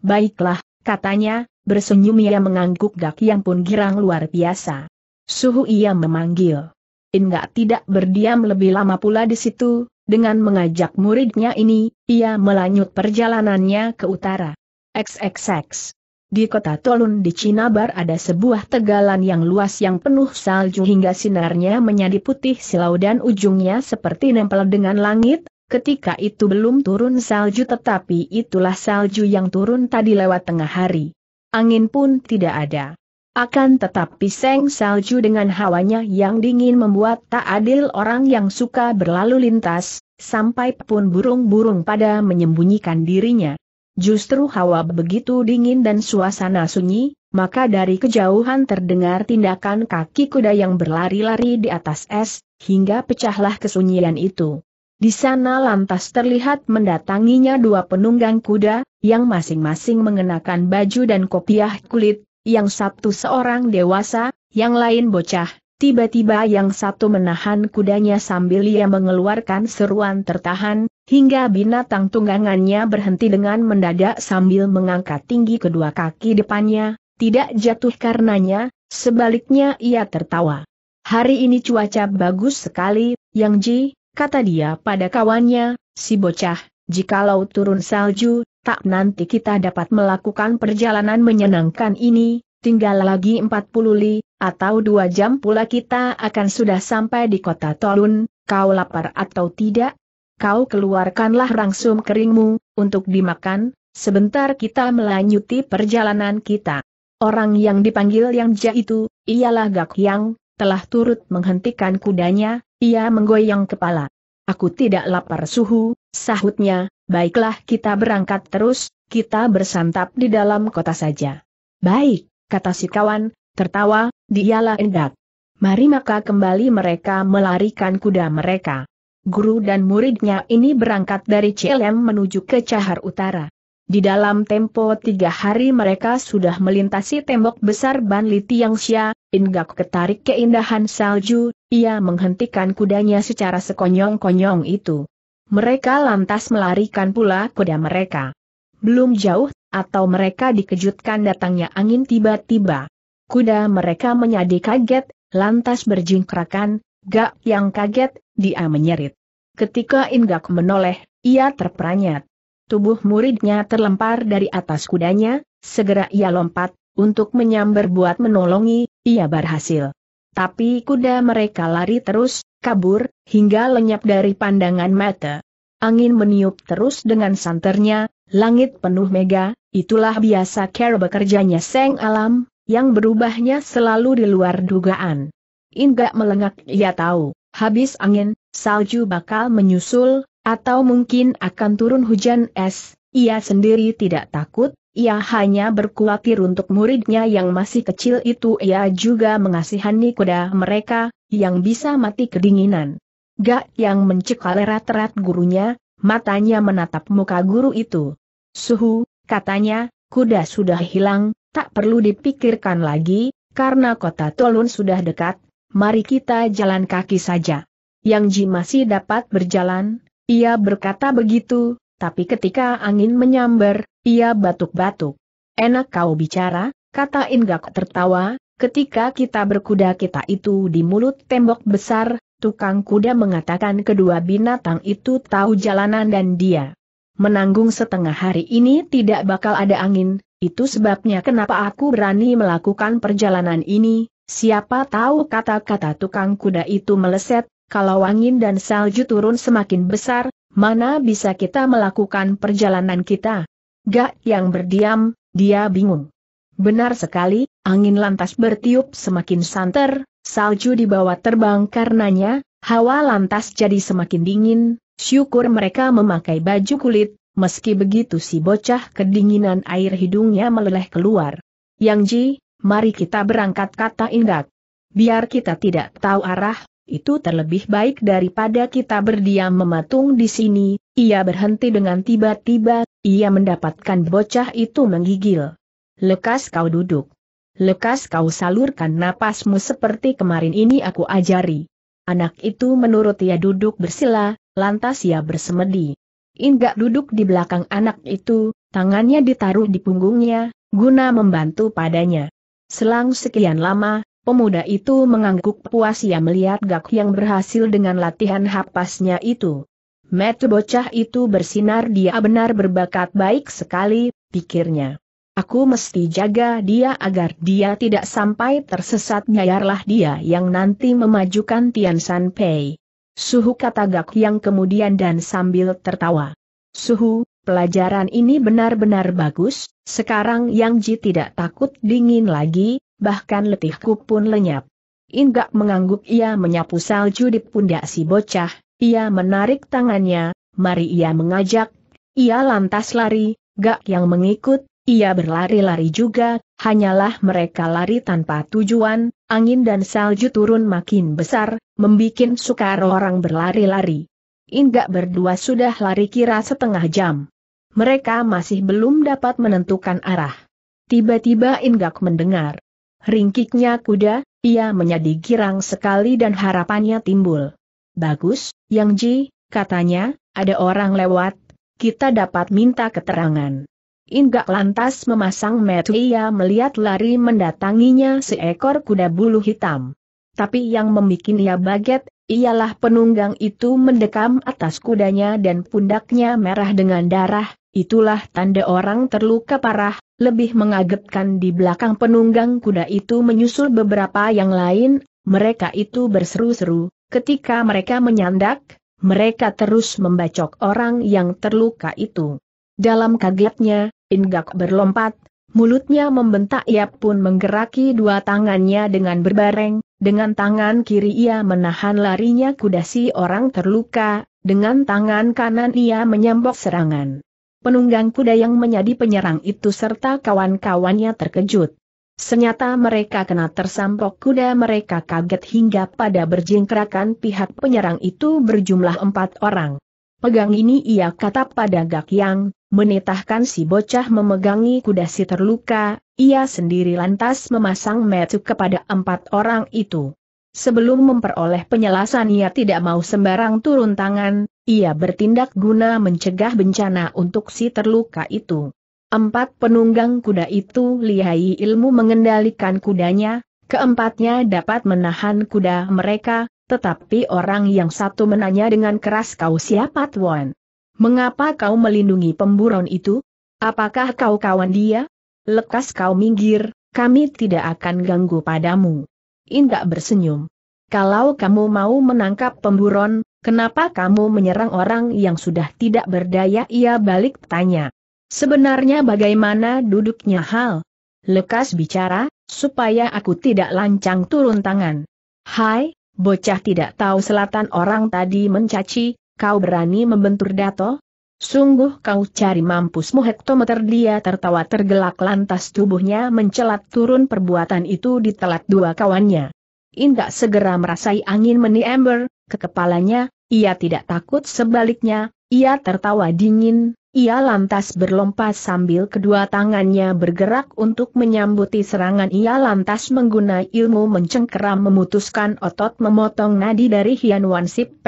Baiklah, katanya, bersenyum ia mengangguk gak yang pun girang luar biasa. Suhu ia memanggil. Enggak tidak berdiam lebih lama pula di situ, dengan mengajak muridnya ini, ia melanjut perjalanannya ke utara. XXX. Di kota Tolun di Cina bar ada sebuah tegalan yang luas yang penuh salju hingga sinarnya menjadi putih silau dan ujungnya seperti nempel dengan langit, ketika itu belum turun salju tetapi itulah salju yang turun tadi lewat tengah hari. Angin pun tidak ada. Akan tetapi seng salju dengan hawanya yang dingin membuat tak adil orang yang suka berlalu lintas, sampai pun burung-burung pada menyembunyikan dirinya. Justru hawa begitu dingin dan suasana sunyi, maka dari kejauhan terdengar tindakan kaki kuda yang berlari-lari di atas es, hingga pecahlah kesunyian itu. Di sana lantas terlihat mendatanginya dua penunggang kuda, yang masing-masing mengenakan baju dan kopiah kulit, yang satu seorang dewasa, yang lain bocah, tiba-tiba yang satu menahan kudanya sambil ia mengeluarkan seruan tertahan, hingga binatang tunggangannya berhenti dengan mendadak sambil mengangkat tinggi kedua kaki depannya, tidak jatuh karenanya, sebaliknya ia tertawa. Hari ini cuaca bagus sekali, Yang Ji, kata dia pada kawannya, si bocah, jikalau turun salju, tak nanti kita dapat melakukan perjalanan menyenangkan ini, tinggal lagi 40 li, atau dua jam pula kita akan sudah sampai di kota Tolun. kau lapar atau tidak? kau keluarkanlah rangsum keringmu, untuk dimakan, sebentar kita melanjuti perjalanan kita. Orang yang dipanggil yang ja itu, ialah Gak Yang, telah turut menghentikan kudanya, ia menggoyang kepala. Aku tidak lapar suhu, sahutnya, baiklah kita berangkat terus, kita bersantap di dalam kota saja. Baik, kata si kawan, tertawa, dialah endak. Mari maka kembali mereka melarikan kuda mereka guru dan muridnya ini berangkat dari CLM menuju ke Cahar Utara. Di dalam tempo tiga hari mereka sudah melintasi tembok besar Ban Tiang Tiangsha, Ingak ketarik keindahan salju, ia menghentikan kudanya secara sekonyong-konyong itu. Mereka lantas melarikan pula kuda mereka. Belum jauh, atau mereka dikejutkan datangnya angin tiba-tiba. Kuda mereka menyadi kaget, lantas berjingkrakan, Gak yang kaget, dia menyerit. Ketika Inggak menoleh, ia terperanyat. Tubuh muridnya terlempar dari atas kudanya, segera ia lompat, untuk menyambar buat menolongi, ia berhasil. Tapi kuda mereka lari terus, kabur, hingga lenyap dari pandangan mata. Angin meniup terus dengan santernya, langit penuh mega, itulah biasa care bekerjanya seng alam, yang berubahnya selalu di luar dugaan. Inggak melengak ia tahu, habis angin, salju bakal menyusul, atau mungkin akan turun hujan es, ia sendiri tidak takut, ia hanya berkhawatir untuk muridnya yang masih kecil itu ia juga mengasihani kuda mereka, yang bisa mati kedinginan. Gak yang mencekal erat-erat gurunya, matanya menatap muka guru itu. Suhu, katanya, kuda sudah hilang, tak perlu dipikirkan lagi, karena kota Tolun sudah dekat, mari kita jalan kaki saja. Yang Ji masih dapat berjalan, ia berkata begitu, tapi ketika angin menyambar, ia batuk-batuk. Enak kau bicara, kata Inggak tertawa, ketika kita berkuda kita itu di mulut tembok besar, tukang kuda mengatakan kedua binatang itu tahu jalanan dan dia menanggung setengah hari ini tidak bakal ada angin, itu sebabnya kenapa aku berani melakukan perjalanan ini, siapa tahu kata-kata tukang kuda itu meleset, kalau angin dan salju turun semakin besar, mana bisa kita melakukan perjalanan kita? Gak yang berdiam, dia bingung. Benar sekali, angin lantas bertiup semakin santer, salju dibawa terbang karenanya, hawa lantas jadi semakin dingin, syukur mereka memakai baju kulit, meski begitu si bocah kedinginan air hidungnya meleleh keluar. Yang Ji, mari kita berangkat kata Indak. Biar kita tidak tahu arah, itu terlebih baik daripada kita berdiam mematung di sini, ia berhenti dengan tiba-tiba, ia mendapatkan bocah itu menggigil. Lekas kau duduk. Lekas kau salurkan napasmu seperti kemarin ini aku ajari. Anak itu menurut ia duduk bersila, lantas ia bersemedi. Inggak duduk di belakang anak itu, tangannya ditaruh di punggungnya, guna membantu padanya. Selang sekian lama, Pemuda itu mengangguk puas ia melihat Gak yang berhasil dengan latihan hapasnya itu. Metu bocah itu bersinar dia benar berbakat baik sekali, pikirnya. Aku mesti jaga dia agar dia tidak sampai tersesat nyayarlah dia yang nanti memajukan Tian San Pei. Suhu kata Gak yang kemudian dan sambil tertawa. Suhu, pelajaran ini benar-benar bagus, sekarang Yang Ji tidak takut dingin lagi, bahkan letihku pun lenyap. Inggak mengangguk ia menyapu salju di pundak si bocah, ia menarik tangannya, mari ia mengajak, ia lantas lari, gak yang mengikut, ia berlari-lari juga, hanyalah mereka lari tanpa tujuan, angin dan salju turun makin besar, membikin sukar orang berlari-lari. Inggak berdua sudah lari kira setengah jam. Mereka masih belum dapat menentukan arah. Tiba-tiba Inggak mendengar Ringkiknya kuda, ia menjadi girang sekali dan harapannya timbul. Bagus, Yang Ji, katanya, ada orang lewat, kita dapat minta keterangan. Inggak lantas memasang metu ia melihat lari mendatanginya seekor kuda bulu hitam. Tapi yang membuat ia baget, ialah penunggang itu mendekam atas kudanya dan pundaknya merah dengan darah, Itulah tanda orang terluka parah, lebih mengagetkan di belakang penunggang kuda itu menyusul beberapa yang lain, mereka itu berseru-seru, ketika mereka menyandak, mereka terus membacok orang yang terluka itu. Dalam kagetnya, Ingak berlompat, mulutnya membentak ia pun menggeraki dua tangannya dengan berbareng, dengan tangan kiri ia menahan larinya kuda si orang terluka, dengan tangan kanan ia menyambok serangan penunggang kuda yang menjadi penyerang itu serta kawan-kawannya terkejut. Senyata mereka kena tersampok kuda mereka kaget hingga pada berjingkrakan pihak penyerang itu berjumlah empat orang. Pegang ini ia kata pada Gak Yang, menitahkan si bocah memegangi kuda si terluka, ia sendiri lantas memasang metu kepada empat orang itu. Sebelum memperoleh penjelasan ia tidak mau sembarang turun tangan, ia bertindak guna mencegah bencana untuk si terluka itu. Empat penunggang kuda itu lihai ilmu mengendalikan kudanya, keempatnya dapat menahan kuda mereka, tetapi orang yang satu menanya dengan keras kau siapa Tuan? Mengapa kau melindungi pemburon itu? Apakah kau kawan dia? Lekas kau minggir, kami tidak akan ganggu padamu. Indak bersenyum. Kalau kamu mau menangkap pemburon, Kenapa kamu menyerang orang yang sudah tidak berdaya? Ia balik tanya. Sebenarnya bagaimana duduknya hal? Lekas bicara, supaya aku tidak lancang turun tangan. Hai, bocah tidak tahu selatan orang tadi mencaci, kau berani membentur dato? Sungguh kau cari mampusmu hektometer dia tertawa tergelak lantas tubuhnya mencelat turun perbuatan itu di telat dua kawannya. Indah segera merasai angin meniember ember, ke kepalanya, ia tidak takut sebaliknya, ia tertawa dingin, ia lantas berlompat sambil kedua tangannya bergerak untuk menyambuti serangan ia lantas menggunakan ilmu mencengkeram memutuskan otot memotong nadi dari Hian Wan Sip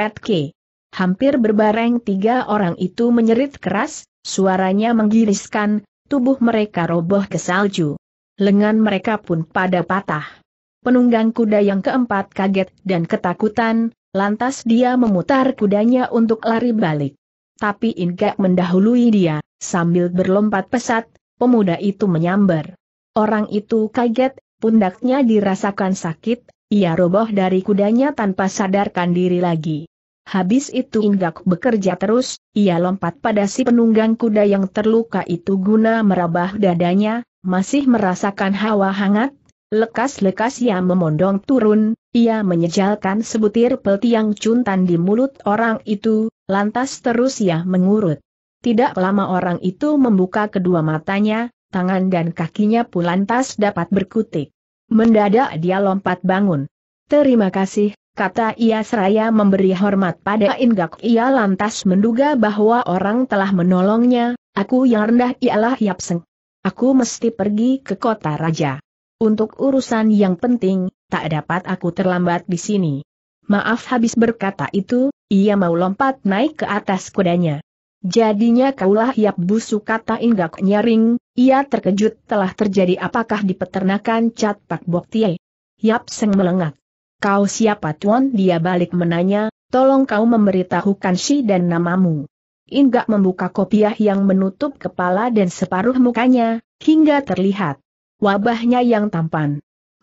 Hampir berbareng tiga orang itu menyerit keras, suaranya menggiriskan, tubuh mereka roboh ke salju. Lengan mereka pun pada patah. Penunggang kuda yang keempat kaget dan ketakutan, Lantas dia memutar kudanya untuk lari balik. Tapi Inga mendahului dia, sambil berlompat pesat, pemuda itu menyambar. Orang itu kaget, pundaknya dirasakan sakit, ia roboh dari kudanya tanpa sadarkan diri lagi. Habis itu Inggak bekerja terus, ia lompat pada si penunggang kuda yang terluka itu guna merabah dadanya, masih merasakan hawa hangat, lekas-lekas ia memondong turun, ia menyejalkan sebutir peltiang cuntan di mulut orang itu, lantas terus ia mengurut. Tidak lama orang itu membuka kedua matanya, tangan dan kakinya pun lantas dapat berkutik. Mendadak dia lompat bangun. Terima kasih, kata ia seraya memberi hormat pada Inggak. Ia lantas menduga bahwa orang telah menolongnya, aku yang rendah ialah Yapseng. Aku mesti pergi ke kota raja. Untuk urusan yang penting, tak dapat aku terlambat di sini. Maaf habis berkata itu, ia mau lompat naik ke atas kudanya. Jadinya kaulah yap busuk kata Inggak nyaring, ia terkejut telah terjadi apakah di peternakan Cat Pak Boktie. Yap Seng melengak. Kau siapa tuan? Dia balik menanya, tolong kau memberitahukan si dan namamu. Inggak membuka kopiah yang menutup kepala dan separuh mukanya, hingga terlihat wabahnya yang tampan.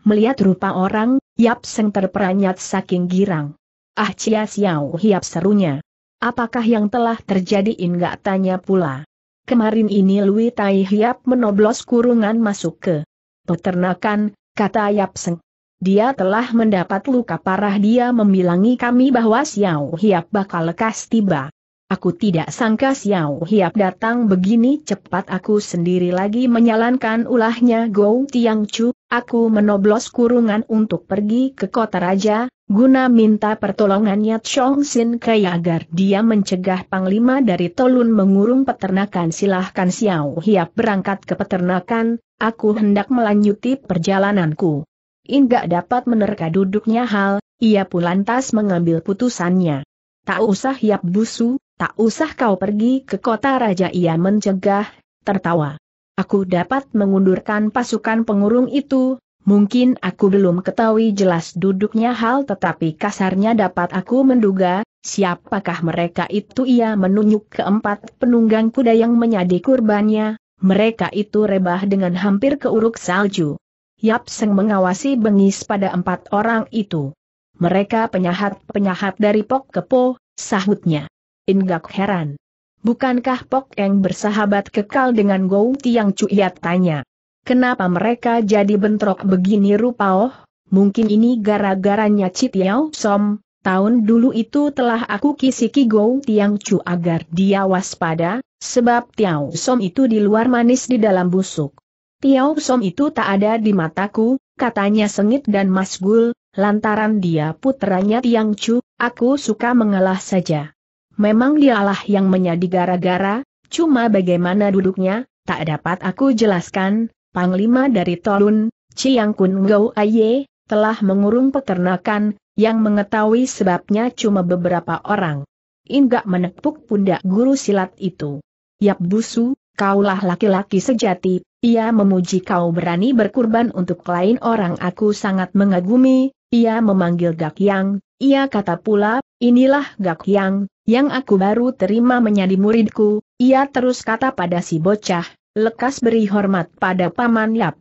Melihat rupa orang, Yap Seng terperanyat saking girang. Ah Cia Xiao Hiap serunya. Apakah yang telah terjadi enggak tanya pula. Kemarin ini Lui Tai Hiap menoblos kurungan masuk ke peternakan, kata Yap Seng. Dia telah mendapat luka parah dia memilangi kami bahwa Xiao Hiap bakal lekas tiba. Aku tidak sangka Xiao Hiap datang begini cepat aku sendiri lagi menyalankan ulahnya Go Tiang Chu, aku menoblos kurungan untuk pergi ke kota raja, guna minta pertolongannya Chong Sin Kai agar dia mencegah Panglima dari Tolun mengurung peternakan silahkan Xiao Hiap berangkat ke peternakan, aku hendak melanjuti perjalananku. Inggak dapat menerka duduknya hal, ia pun lantas mengambil putusannya. Tak usah Hiap busu, Tak usah kau pergi ke kota raja ia mencegah, tertawa. Aku dapat mengundurkan pasukan pengurung itu, mungkin aku belum ketahui jelas duduknya hal tetapi kasarnya dapat aku menduga, siapakah mereka itu ia menunjuk keempat penunggang kuda yang menjadi kurbannya, mereka itu rebah dengan hampir keuruk salju. Yap Seng mengawasi bengis pada empat orang itu. Mereka penyahat-penyahat dari Pok Kepo, sahutnya. Inggak heran. Bukankah Pok Eng bersahabat kekal dengan Gou Tiang Cuiat tanya. Kenapa mereka jadi bentrok begini rupa oh? Mungkin ini gara-garanya Cit Yao Som, tahun dulu itu telah aku kisiki Gou Tiang Cu agar dia waspada, sebab Tiao Som itu di luar manis di dalam busuk. Tiao Som itu tak ada di mataku, katanya sengit dan masgul, lantaran dia putranya Tiang Cu, aku suka mengalah saja. Memang dialah yang menjadi gara-gara, cuma bagaimana duduknya, tak dapat aku jelaskan, Panglima dari Tolun, Chiang Kun Gou Aye, telah mengurung peternakan, yang mengetahui sebabnya cuma beberapa orang. Inggak menepuk pundak guru silat itu. Yap busu, kaulah laki-laki sejati, ia memuji kau berani berkurban untuk lain orang aku sangat mengagumi, ia memanggil Gak Yang, ia kata pula, inilah Gak Yang, yang aku baru terima menjadi muridku, ia terus kata pada si bocah, lekas beri hormat pada Paman Yap.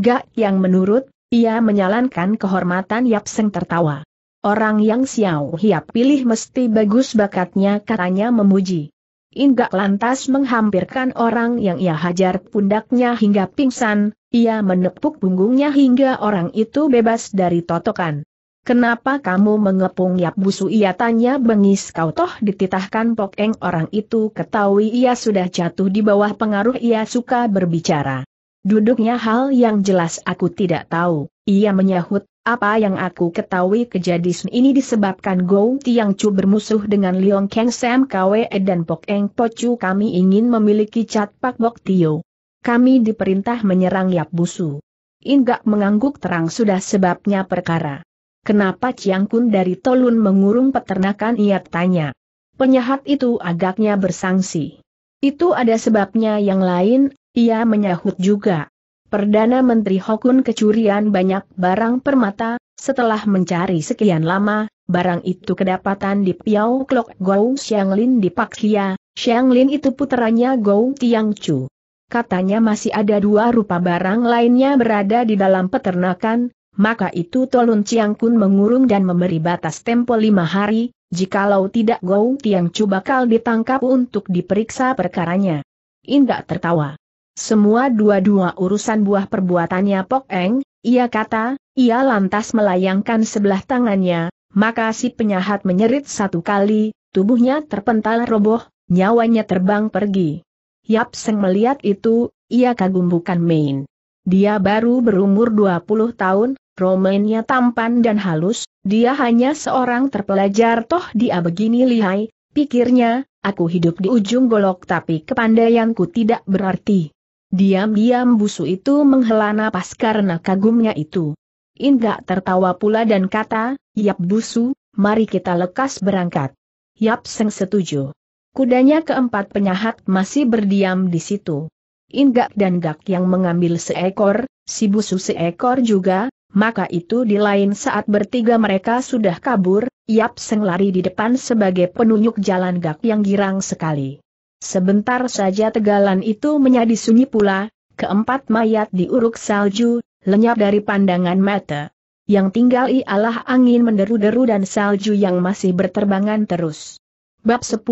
Gak yang menurut, ia menyalankan kehormatan Yap Seng tertawa. Orang yang Xiao Hiap pilih mesti bagus bakatnya katanya memuji. Inggak lantas menghampirkan orang yang ia hajar pundaknya hingga pingsan, ia menepuk punggungnya hingga orang itu bebas dari totokan. Kenapa kamu mengepung Yap Busu? Ia tanya bengis kau toh dititahkan Pok Eng orang itu ketahui ia sudah jatuh di bawah pengaruh ia suka berbicara. Duduknya hal yang jelas aku tidak tahu, ia menyahut, apa yang aku ketahui kejadian ini disebabkan Gou Tiang Chu bermusuh dengan Leong Kang Sam Kwe dan Pok Eng Pocu kami ingin memiliki cat Pak Bok Tio. Kami diperintah menyerang Yap Busu. Inggak mengangguk terang sudah sebabnya perkara. Kenapa Chiang Kun dari Tolun mengurung peternakan ia tanya. Penyahat itu agaknya bersangsi. Itu ada sebabnya yang lain, ia menyahut juga. Perdana Menteri Hokun kecurian banyak barang permata, setelah mencari sekian lama, barang itu kedapatan di Piao Klok Gou Xianglin di Pakhia, Xianglin itu puteranya Gou Tiang Chu. Katanya masih ada dua rupa barang lainnya berada di dalam peternakan, maka itu Tolun Chiang Kun mengurung dan memberi batas tempo lima hari, jikalau tidak Gou Tiang Chu bakal ditangkap untuk diperiksa perkaranya. Indak tertawa. Semua dua-dua urusan buah perbuatannya Pok Eng, ia kata, ia lantas melayangkan sebelah tangannya, maka si penyahat menyerit satu kali, tubuhnya terpental roboh, nyawanya terbang pergi. Yap Seng melihat itu, ia kagum bukan main. Dia baru berumur 20 tahun, Romainya tampan dan halus, dia hanya seorang terpelajar toh dia begini lihai, pikirnya, aku hidup di ujung golok tapi kepandaianku tidak berarti. Diam-diam busu itu menghela napas karena kagumnya itu. Inga tertawa pula dan kata, Yap busu, mari kita lekas berangkat. Yap seng setuju. Kudanya keempat penyahat masih berdiam di situ. Ingak dan Gak yang mengambil seekor, si busu seekor juga, maka itu di lain saat bertiga mereka sudah kabur, Yap Seng lari di depan sebagai penunjuk jalan gak yang girang sekali. Sebentar saja tegalan itu menjadi sunyi pula, keempat mayat diuruk salju, lenyap dari pandangan mata. Yang tinggal ialah angin menderu-deru dan salju yang masih berterbangan terus. Bab 10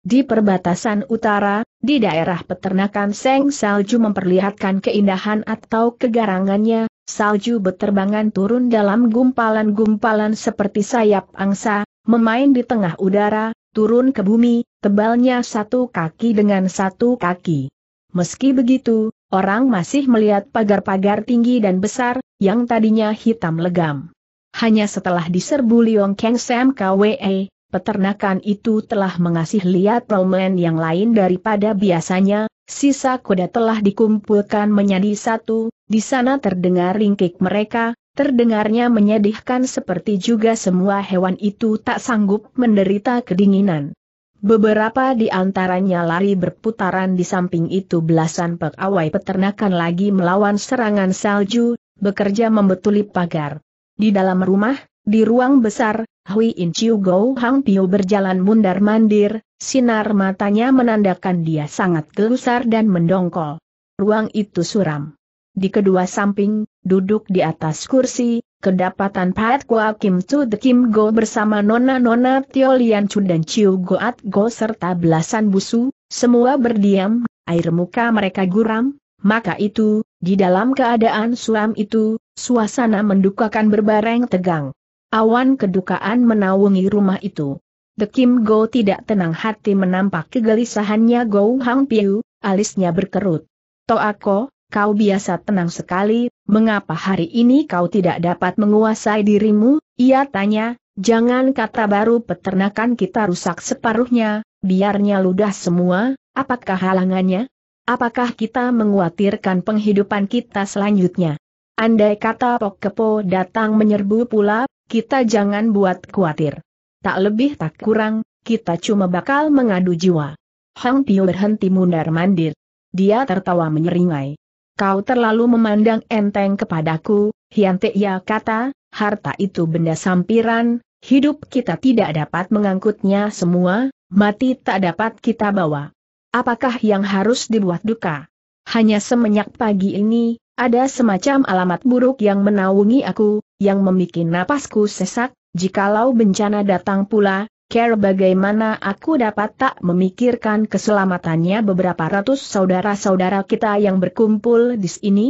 Di perbatasan utara, di daerah peternakan Seng Salju memperlihatkan keindahan atau kegarangannya, Salju beterbangan turun dalam gumpalan-gumpalan seperti sayap angsa, memain di tengah udara, turun ke bumi, tebalnya satu kaki dengan satu kaki. Meski begitu, orang masih melihat pagar-pagar tinggi dan besar, yang tadinya hitam legam. Hanya setelah diserbu Liong Kang Sam KWE, peternakan itu telah mengasih lihat Roman yang lain daripada biasanya, sisa kuda telah dikumpulkan menjadi satu, di sana terdengar ringkik mereka, terdengarnya menyedihkan seperti juga semua hewan itu tak sanggup menderita kedinginan. Beberapa di antaranya lari berputaran di samping itu belasan pegawai peternakan lagi melawan serangan salju, bekerja membetuli pagar. Di dalam rumah, di ruang besar, Hui In Chiu Go Hang Pio berjalan mundar-mandir, sinar matanya menandakan dia sangat gelusar dan mendongkol. Ruang itu suram. Di kedua samping, duduk di atas kursi, kedapatan Pat Kwa Kim Chu The Kim Go bersama nona-nona Tio Lian Chu dan Chiu Goat Go serta belasan busu, semua berdiam, air muka mereka guram, maka itu, di dalam keadaan suam itu, suasana mendukakan berbareng tegang. Awan kedukaan menaungi rumah itu. The Kim Go tidak tenang hati menampak kegelisahannya Go Hang Piu, alisnya berkerut. Toako, kau biasa tenang sekali, mengapa hari ini kau tidak dapat menguasai dirimu? Ia tanya, jangan kata baru peternakan kita rusak separuhnya, biarnya ludah semua, apakah halangannya? Apakah kita menguatirkan penghidupan kita selanjutnya? Andai kata Pokepo datang menyerbu pula, kita jangan buat khawatir. Tak lebih tak kurang, kita cuma bakal mengadu jiwa. Hang Tio berhenti mundar mandir. Dia tertawa menyeringai kau terlalu memandang enteng kepadaku, Hyante kata, harta itu benda sampiran, hidup kita tidak dapat mengangkutnya semua, mati tak dapat kita bawa. Apakah yang harus dibuat duka? Hanya semenjak pagi ini, ada semacam alamat buruk yang menaungi aku, yang membuat napasku sesak, jikalau bencana datang pula, care bagaimana aku dapat tak memikirkan keselamatannya beberapa ratus saudara-saudara kita yang berkumpul di sini?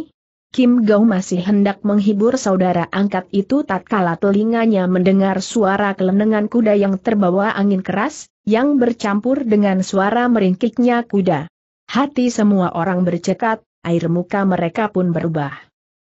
Kim Gao masih hendak menghibur saudara angkat itu tatkala telinganya mendengar suara kelenengan kuda yang terbawa angin keras, yang bercampur dengan suara meringkiknya kuda. Hati semua orang bercekat, air muka mereka pun berubah.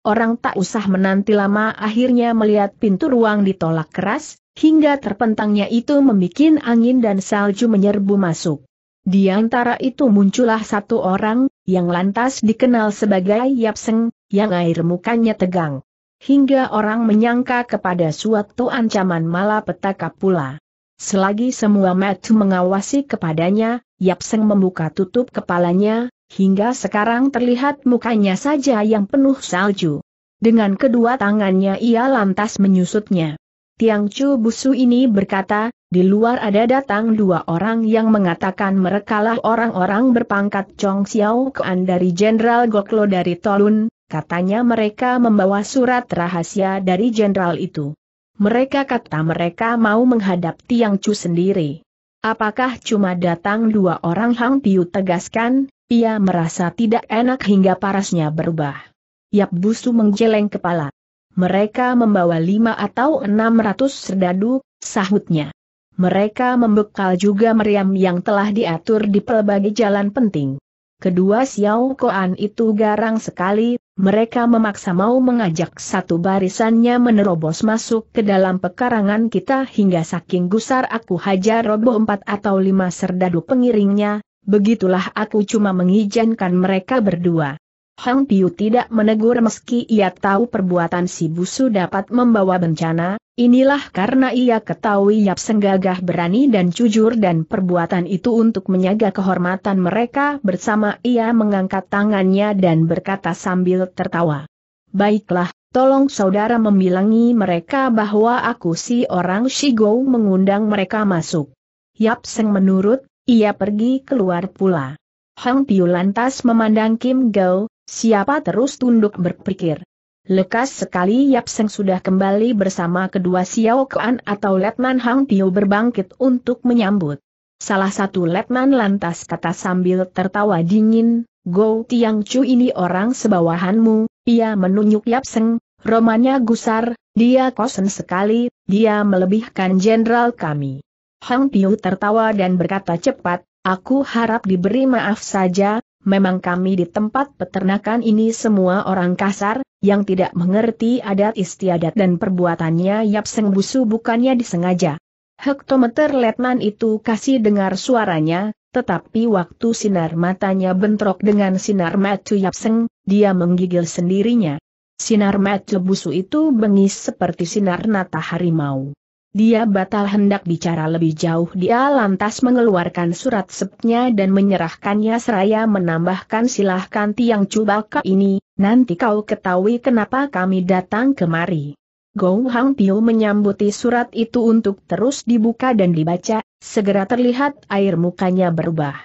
Orang tak usah menanti lama akhirnya melihat pintu ruang ditolak keras, hingga terpentangnya itu membuat angin dan salju menyerbu masuk. Di antara itu muncullah satu orang, yang lantas dikenal sebagai Yapseng, yang air mukanya tegang. Hingga orang menyangka kepada suatu ancaman malapetaka pula. Selagi semua mata mengawasi kepadanya, Yapseng membuka tutup kepalanya, hingga sekarang terlihat mukanya saja yang penuh salju. Dengan kedua tangannya ia lantas menyusutnya. Tiang Chu Busu ini berkata, di luar ada datang dua orang yang mengatakan merekalah orang-orang berpangkat Chong Xiao Kuan dari Jenderal Goklo dari Tolun, katanya mereka membawa surat rahasia dari jenderal itu. Mereka kata mereka mau menghadap Tiang Chu sendiri. Apakah cuma datang dua orang Hang Tiu tegaskan, ia merasa tidak enak hingga parasnya berubah. Yap Busu menggeleng kepala. Mereka membawa lima atau enam ratus serdadu, sahutnya. Mereka membekal juga meriam yang telah diatur di pelbagai jalan penting. Kedua Xiao Koan itu garang sekali, mereka memaksa mau mengajak satu barisannya menerobos masuk ke dalam pekarangan kita hingga saking gusar aku hajar roboh empat atau lima serdadu pengiringnya, begitulah aku cuma mengizinkan mereka berdua. Hang Piu tidak menegur meski ia tahu perbuatan si busu dapat membawa bencana, inilah karena ia ketahui Yap Senggagah berani dan jujur dan perbuatan itu untuk menjaga kehormatan mereka bersama ia mengangkat tangannya dan berkata sambil tertawa. Baiklah, tolong saudara membilangi mereka bahwa aku si orang Shigo mengundang mereka masuk. Yap Seng menurut, ia pergi keluar pula. Hang Piu lantas memandang Kim Gao, siapa terus tunduk berpikir. Lekas sekali Yap Seng sudah kembali bersama kedua Xiao Kuan atau Letnan Hang Piu berbangkit untuk menyambut. Salah satu Letnan lantas kata sambil tertawa dingin, Go Tiang Chu ini orang sebawahanmu, ia menunjuk Yap Seng, Romanya gusar, dia kosen sekali, dia melebihkan jenderal kami. Hang Piu tertawa dan berkata cepat, Aku harap diberi maaf saja, memang kami di tempat peternakan ini semua orang kasar, yang tidak mengerti adat istiadat dan perbuatannya Yap Seng Busu bukannya disengaja. Hektometer Letnan itu kasih dengar suaranya, tetapi waktu sinar matanya bentrok dengan sinar mata Yap Seng, dia menggigil sendirinya. Sinar mata busu itu bengis seperti sinar nata harimau. Dia batal hendak bicara lebih jauh dia lantas mengeluarkan surat sepnya dan menyerahkannya seraya menambahkan silahkan tiang cubaka ini, nanti kau ketahui kenapa kami datang kemari. Gong Hang Piu menyambuti surat itu untuk terus dibuka dan dibaca, segera terlihat air mukanya berubah.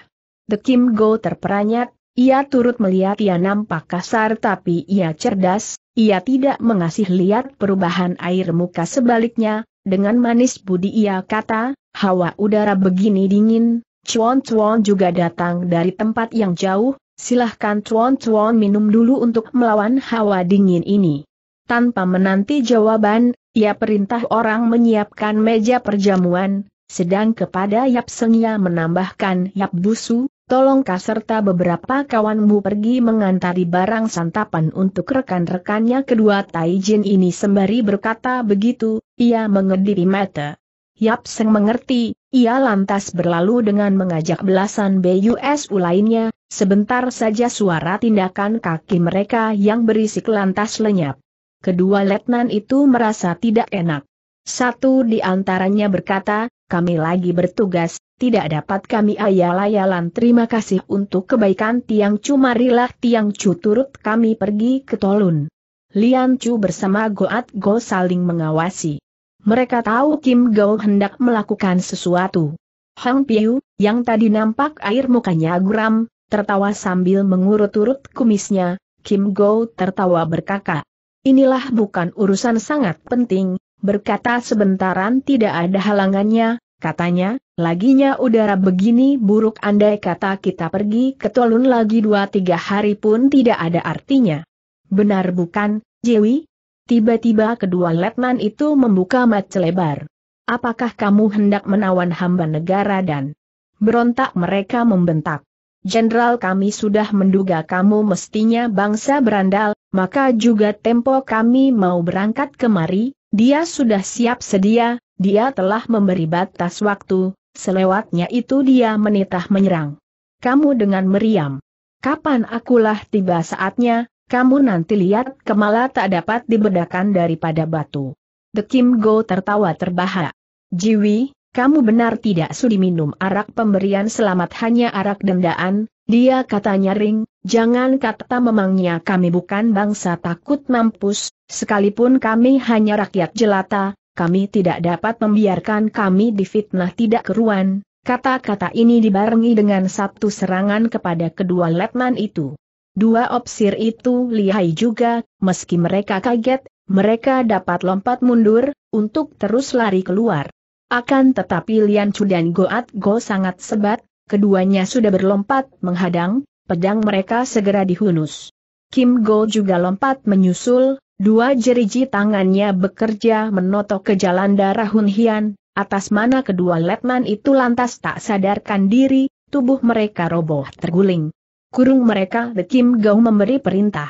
The Kim Go terperanyat, ia turut melihat ia nampak kasar tapi ia cerdas, ia tidak mengasih lihat perubahan air muka sebaliknya, dengan manis budi ia kata, hawa udara begini dingin, Cuan-cuan juga datang dari tempat yang jauh, silahkan cuan-cuan minum dulu untuk melawan hawa dingin ini. Tanpa menanti jawaban, ia perintah orang menyiapkan meja perjamuan, sedang kepada Yap Sengya menambahkan Yap Busu, Tolong kaserta serta beberapa kawanmu pergi mengantari barang santapan untuk rekan-rekannya kedua Taijin ini sembari berkata begitu, ia mengedipi mata. Yap Seng mengerti, ia lantas berlalu dengan mengajak belasan BUSU lainnya, sebentar saja suara tindakan kaki mereka yang berisik lantas lenyap. Kedua letnan itu merasa tidak enak. Satu di antaranya berkata, kami lagi bertugas, tidak dapat kami ayal-ayalan terima kasih untuk kebaikan Tiang Chu marilah Tiang Chu turut kami pergi ke Tolun. Lian Chu bersama Goat Go saling mengawasi. Mereka tahu Kim Go hendak melakukan sesuatu. Hang Piu, yang tadi nampak air mukanya guram, tertawa sambil mengurut-urut kumisnya, Kim Go tertawa berkaka. Inilah bukan urusan sangat penting, berkata sebentaran tidak ada halangannya, Katanya, laginya udara begini buruk andai kata kita pergi ke Tolun lagi dua tiga hari pun tidak ada artinya. Benar bukan, Jewi? Tiba-tiba kedua letnan itu membuka mata lebar. Apakah kamu hendak menawan hamba negara dan berontak mereka membentak? Jenderal kami sudah menduga kamu mestinya bangsa berandal, maka juga tempo kami mau berangkat kemari, dia sudah siap sedia, dia telah memberi batas waktu, selewatnya itu dia menitah menyerang. Kamu dengan meriam. Kapan akulah tiba saatnya, kamu nanti lihat kemala tak dapat dibedakan daripada batu. The Kim Go tertawa terbahak. Jiwi, kamu benar tidak sudi minum arak pemberian selamat hanya arak dendaan, dia katanya ring. jangan kata memangnya kami bukan bangsa takut mampus, sekalipun kami hanya rakyat jelata, kami tidak dapat membiarkan kami difitnah tidak keruan, kata-kata ini dibarengi dengan satu serangan kepada kedua letnan itu. Dua opsir itu lihai juga, meski mereka kaget, mereka dapat lompat mundur, untuk terus lari keluar. Akan tetapi Lian Chu dan Goat Go sangat sebat, keduanya sudah berlompat menghadang, pedang mereka segera dihunus. Kim Go juga lompat menyusul, Dua jeriji tangannya bekerja menotok ke jalan darah Hun Hian, atas mana kedua letnan itu lantas tak sadarkan diri, tubuh mereka roboh terguling. Kurung mereka The Kim Gau memberi perintah.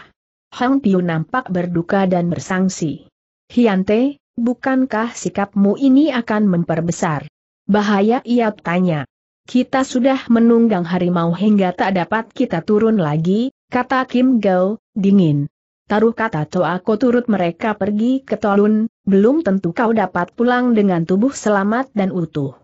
Hang Piu nampak berduka dan bersangsi. Hiante, bukankah sikapmu ini akan memperbesar? Bahaya ia tanya. Kita sudah menunggang harimau hingga tak dapat kita turun lagi, kata Kim Gau, dingin taruh kata Toako turut mereka pergi ke Tolun, belum tentu kau dapat pulang dengan tubuh selamat dan utuh.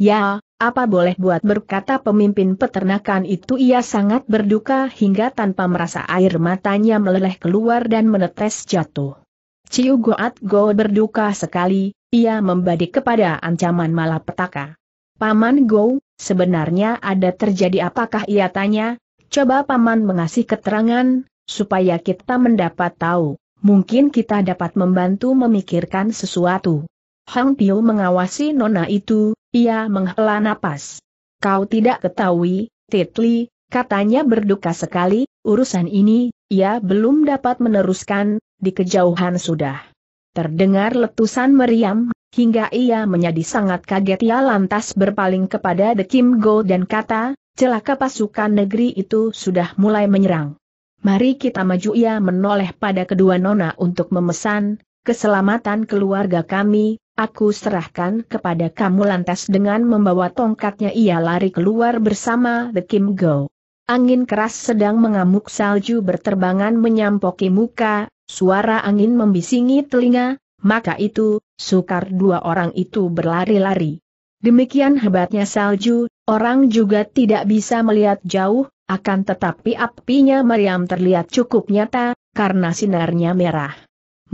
Ya, apa boleh buat berkata pemimpin peternakan itu ia sangat berduka hingga tanpa merasa air matanya meleleh keluar dan menetes jatuh. Ciu Goat Go berduka sekali, ia membadik kepada ancaman malapetaka. Paman Go, sebenarnya ada terjadi apakah ia tanya, coba Paman mengasih keterangan, supaya kita mendapat tahu, mungkin kita dapat membantu memikirkan sesuatu. Hang Tio mengawasi nona itu, ia menghela napas. Kau tidak ketahui, Titli, katanya berduka sekali, urusan ini, ia belum dapat meneruskan, di kejauhan sudah. Terdengar letusan meriam, hingga ia menjadi sangat kaget ia lantas berpaling kepada The Kim Go dan kata, celaka pasukan negeri itu sudah mulai menyerang. Mari kita maju ia menoleh pada kedua nona untuk memesan, keselamatan keluarga kami, aku serahkan kepada kamu lantas dengan membawa tongkatnya ia lari keluar bersama The Kim Go. Angin keras sedang mengamuk salju berterbangan menyampoki muka, suara angin membisingi telinga, maka itu, sukar dua orang itu berlari-lari. Demikian hebatnya salju, orang juga tidak bisa melihat jauh, akan tetapi apinya Meriam terlihat cukup nyata, karena sinarnya merah.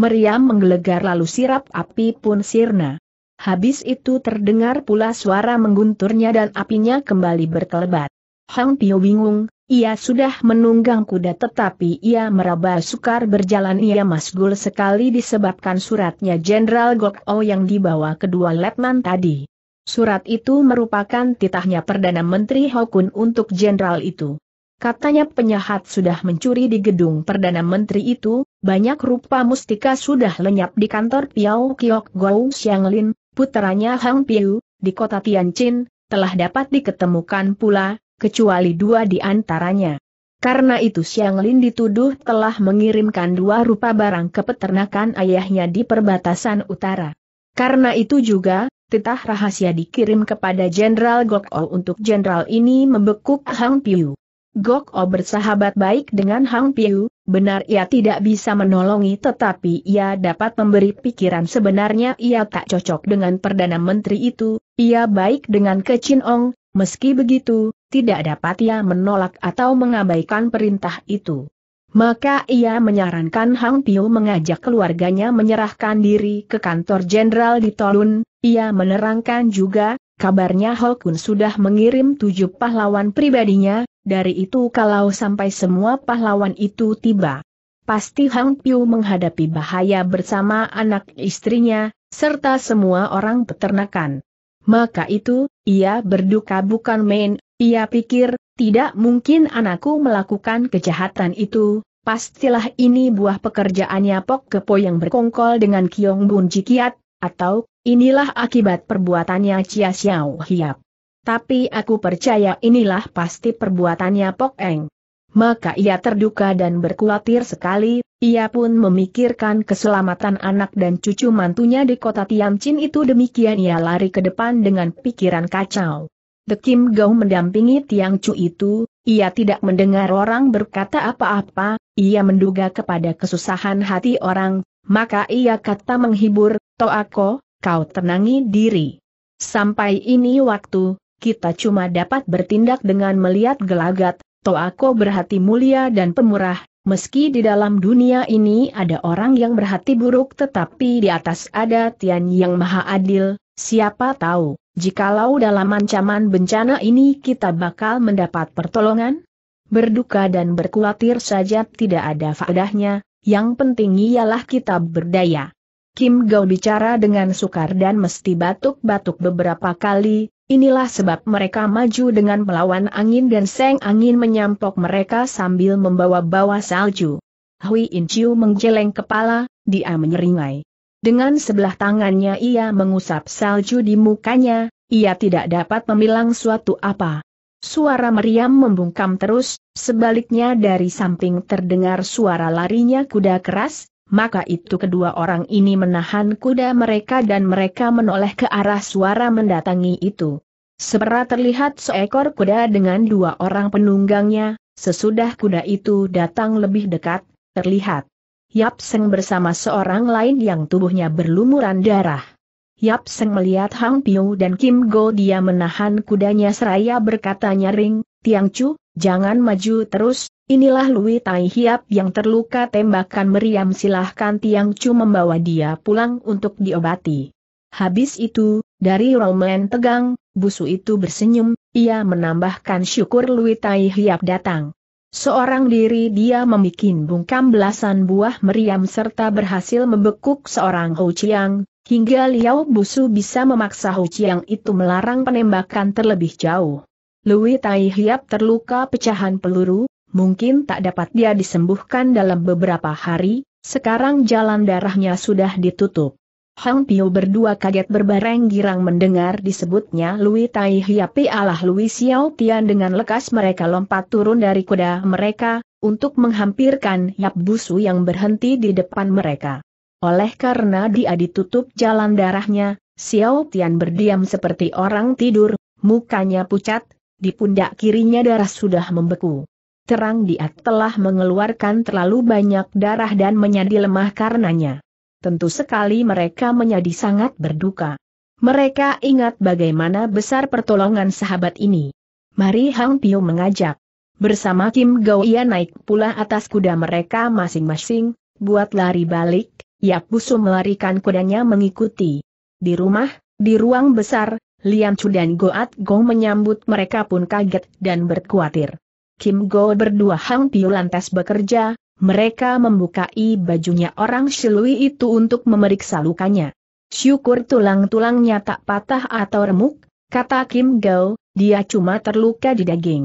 Meriam menggelegar lalu sirap api pun sirna. Habis itu terdengar pula suara menggunturnya dan apinya kembali berkelebat. Hang Tio bingung, ia sudah menunggang kuda tetapi ia meraba sukar berjalan ia masgul sekali disebabkan suratnya Jenderal Gok O oh yang dibawa kedua letnan tadi. Surat itu merupakan titahnya Perdana Menteri Hokun untuk jenderal itu. Katanya penyahat sudah mencuri di gedung Perdana Menteri itu, banyak rupa mustika sudah lenyap di kantor Piao Kiok Gou Xianglin, puteranya Hang Piu, di kota Tianjin, telah dapat diketemukan pula, kecuali dua di antaranya. Karena itu Xianglin dituduh telah mengirimkan dua rupa barang ke peternakan ayahnya di perbatasan utara. Karena itu juga, titah rahasia dikirim kepada Jenderal Gokol untuk jenderal ini membekuk Hang Piu. Gok O oh bersahabat baik dengan Hang Piu, benar ia tidak bisa menolongi tetapi ia dapat memberi pikiran sebenarnya ia tak cocok dengan Perdana Menteri itu, ia baik dengan Ke Chin Ong, meski begitu, tidak dapat ia menolak atau mengabaikan perintah itu. Maka ia menyarankan Hang Piu mengajak keluarganya menyerahkan diri ke kantor jenderal di Tolun, ia menerangkan juga, Kabarnya Holkun sudah mengirim tujuh pahlawan pribadinya, dari itu kalau sampai semua pahlawan itu tiba. Pasti Hang Piu menghadapi bahaya bersama anak istrinya, serta semua orang peternakan. Maka itu, ia berduka bukan main, ia pikir, tidak mungkin anakku melakukan kejahatan itu, pastilah ini buah pekerjaannya Pok Kepo yang berkongkol dengan Kiong Bun Jikiat, atau Inilah akibat perbuatannya Chia Xiao Hiap. Tapi aku percaya inilah pasti perbuatannya Pok Eng. Maka ia terduka dan berkuatir sekali, ia pun memikirkan keselamatan anak dan cucu mantunya di kota Tiamcin itu demikian ia lari ke depan dengan pikiran kacau. The Kim Gao mendampingi Tiang Chu itu, ia tidak mendengar orang berkata apa-apa, ia menduga kepada kesusahan hati orang, maka ia kata menghibur, Toako, kau tenangi diri. Sampai ini waktu, kita cuma dapat bertindak dengan melihat gelagat, Toako berhati mulia dan pemurah, meski di dalam dunia ini ada orang yang berhati buruk tetapi di atas ada Tian yang maha adil, siapa tahu, jikalau dalam ancaman bencana ini kita bakal mendapat pertolongan? Berduka dan berkhawatir saja tidak ada faedahnya, yang penting ialah kita berdaya. Kim Gao bicara dengan sukar dan mesti batuk-batuk beberapa kali, inilah sebab mereka maju dengan melawan angin dan seng angin menyampok mereka sambil membawa-bawa salju. Hui In Chiu menggeleng kepala, dia menyeringai. Dengan sebelah tangannya ia mengusap salju di mukanya, ia tidak dapat memilang suatu apa. Suara meriam membungkam terus, sebaliknya dari samping terdengar suara larinya kuda keras, maka itu kedua orang ini menahan kuda mereka dan mereka menoleh ke arah suara mendatangi itu. Seberat terlihat seekor kuda dengan dua orang penunggangnya, sesudah kuda itu datang lebih dekat, terlihat Yap Seng bersama seorang lain yang tubuhnya berlumuran darah. Yap Seng melihat Hang Piu dan Kim Go dia menahan kudanya seraya berkata nyaring, Tiang Chu, jangan maju terus, Inilah Lui Tai Hiap yang terluka tembakan meriam silahkan Tiang Chu membawa dia pulang untuk diobati. Habis itu, dari Roman tegang, busu itu bersenyum, ia menambahkan syukur Lui Tai Hiap datang. Seorang diri dia membuat bungkam belasan buah meriam serta berhasil membekuk seorang Ho Chiang, hingga Liao Busu bisa memaksa Ho Chiang itu melarang penembakan terlebih jauh. Lui Tai Hiap terluka pecahan peluru, mungkin tak dapat dia disembuhkan dalam beberapa hari, sekarang jalan darahnya sudah ditutup. Hang Pio berdua kaget berbareng girang mendengar disebutnya Lui Tai Hiapi alah Lui Xiao Tian dengan lekas mereka lompat turun dari kuda mereka, untuk menghampirkan Yap Busu yang berhenti di depan mereka. Oleh karena dia ditutup jalan darahnya, Xiao Tian berdiam seperti orang tidur, mukanya pucat, di pundak kirinya darah sudah membeku terang dia telah mengeluarkan terlalu banyak darah dan menjadi lemah karenanya. Tentu sekali mereka menjadi sangat berduka. Mereka ingat bagaimana besar pertolongan sahabat ini. Mari Hang Pio mengajak. Bersama Kim Gao ia naik pula atas kuda mereka masing-masing, buat lari balik, Yap Busu melarikan kudanya mengikuti. Di rumah, di ruang besar, Lian Chu dan Goat Gong menyambut mereka pun kaget dan berkhawatir. Kim Go berdua Hang Piu lantas bekerja, mereka membukai bajunya orang Shilui itu untuk memeriksa lukanya. Syukur tulang-tulangnya tak patah atau remuk, kata Kim Go, dia cuma terluka di daging.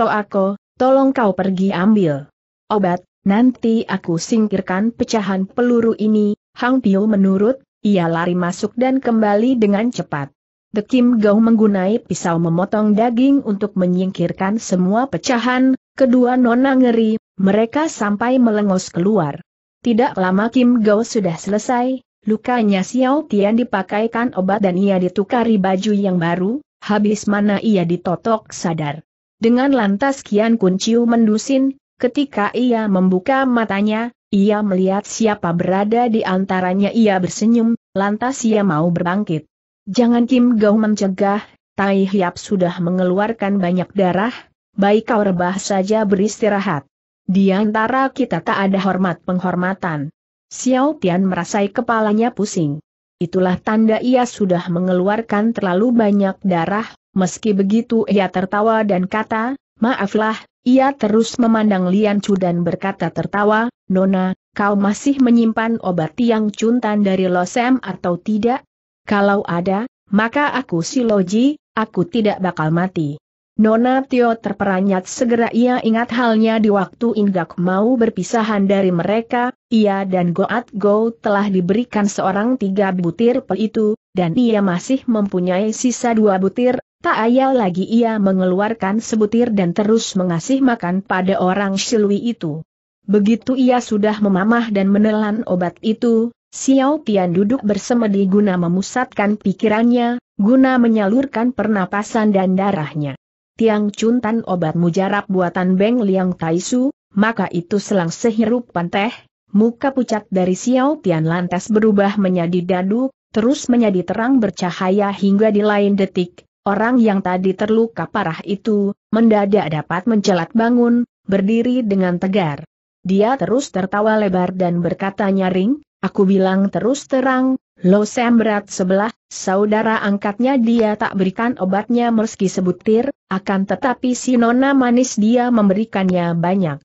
aku, tolong kau pergi ambil obat, nanti aku singkirkan pecahan peluru ini, Hang Piu menurut, ia lari masuk dan kembali dengan cepat. The Kim Gau menggunai pisau memotong daging untuk menyingkirkan semua pecahan, kedua nona ngeri, mereka sampai melengos keluar. Tidak lama Kim Gau sudah selesai, lukanya Xiao Tian dipakaikan obat dan ia ditukari baju yang baru, habis mana ia ditotok sadar. Dengan lantas Kian Kunciu mendusin, ketika ia membuka matanya, ia melihat siapa berada di antaranya ia bersenyum, lantas ia mau berbangkit. Jangan Kim Gao mencegah, Tai Hiap sudah mengeluarkan banyak darah, baik kau rebah saja beristirahat. Di antara kita tak ada hormat penghormatan. Xiao Tian merasai kepalanya pusing. Itulah tanda ia sudah mengeluarkan terlalu banyak darah, meski begitu ia tertawa dan kata, maaflah, ia terus memandang Lian Chu dan berkata tertawa, Nona, kau masih menyimpan obat tiang cuntan dari Losem atau tidak? Kalau ada, maka aku siloji, aku tidak bakal mati. Nona Tio terperanjat segera ia ingat halnya di waktu Inggak mau berpisahan dari mereka, ia dan Goat Go telah diberikan seorang tiga butir pel itu, dan ia masih mempunyai sisa dua butir, tak ayal lagi ia mengeluarkan sebutir dan terus mengasih makan pada orang Silwi itu. Begitu ia sudah memamah dan menelan obat itu, Xiao Tian duduk bersemedi guna memusatkan pikirannya, guna menyalurkan pernapasan dan darahnya. Tiang Cuntan obat mujarab buatan Beng Liang Taisu, maka itu selang sehirup panteh. muka pucat dari Xiao Tian lantas berubah menjadi dadu, terus menjadi terang bercahaya hingga di lain detik, orang yang tadi terluka parah itu, mendadak dapat mencelat bangun, berdiri dengan tegar. Dia terus tertawa lebar dan berkata nyaring, Aku bilang terus terang, Lo sem berat sebelah, saudara angkatnya dia tak berikan obatnya meski sebutir, akan tetapi si nona manis dia memberikannya banyak.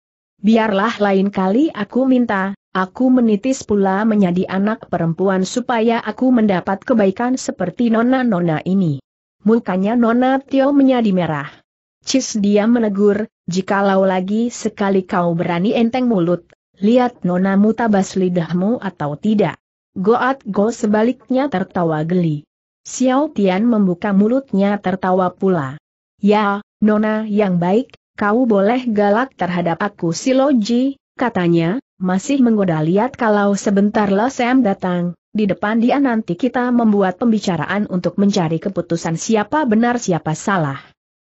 Biarlah lain kali aku minta, aku menitis pula menjadi anak perempuan supaya aku mendapat kebaikan seperti nona-nona ini. Mukanya nona Tio menjadi merah. Cis dia menegur, jikalau lagi sekali kau berani enteng mulut, Lihat Nona mutabas lidahmu atau tidak. Goat Go sebaliknya tertawa geli. Xiao Tian membuka mulutnya tertawa pula. Ya, nona yang baik, kau boleh galak terhadap aku si Loji, katanya, masih menggoda lihat kalau sebentar lah Sam datang, di depan dia nanti kita membuat pembicaraan untuk mencari keputusan siapa benar siapa salah.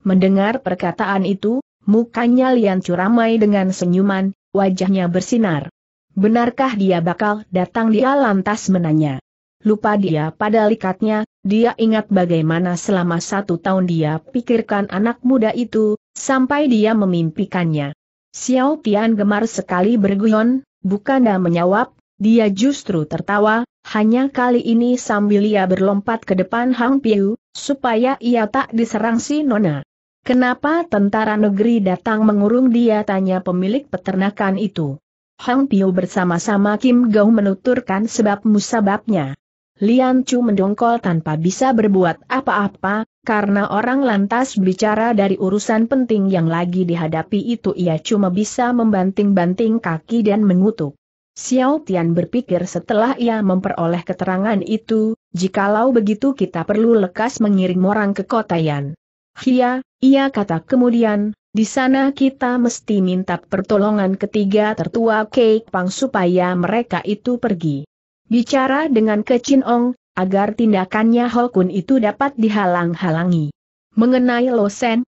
Mendengar perkataan itu, mukanya Lian curamai dengan senyuman, wajahnya bersinar. Benarkah dia bakal datang dia lantas menanya. Lupa dia pada likatnya, dia ingat bagaimana selama satu tahun dia pikirkan anak muda itu, sampai dia memimpikannya. Xiao Tian gemar sekali berguyon, bukannya menjawab, dia justru tertawa, hanya kali ini sambil ia berlompat ke depan Hang Piu, supaya ia tak diserang si Nona. Kenapa tentara negeri datang mengurung dia tanya pemilik peternakan itu. Hang Piu bersama-sama Kim Gau menuturkan sebab musababnya. Lian Chu mendongkol tanpa bisa berbuat apa-apa, karena orang lantas bicara dari urusan penting yang lagi dihadapi itu ia cuma bisa membanting-banting kaki dan mengutuk. Xiao Tian berpikir setelah ia memperoleh keterangan itu, jikalau begitu kita perlu lekas mengirim orang ke kota Yan. Hia, ia kata kemudian, di sana kita mesti minta pertolongan ketiga tertua Kek Pang supaya mereka itu pergi. Bicara dengan Kecin Ong, agar tindakannya Hokun itu dapat dihalang-halangi. Mengenai Losen,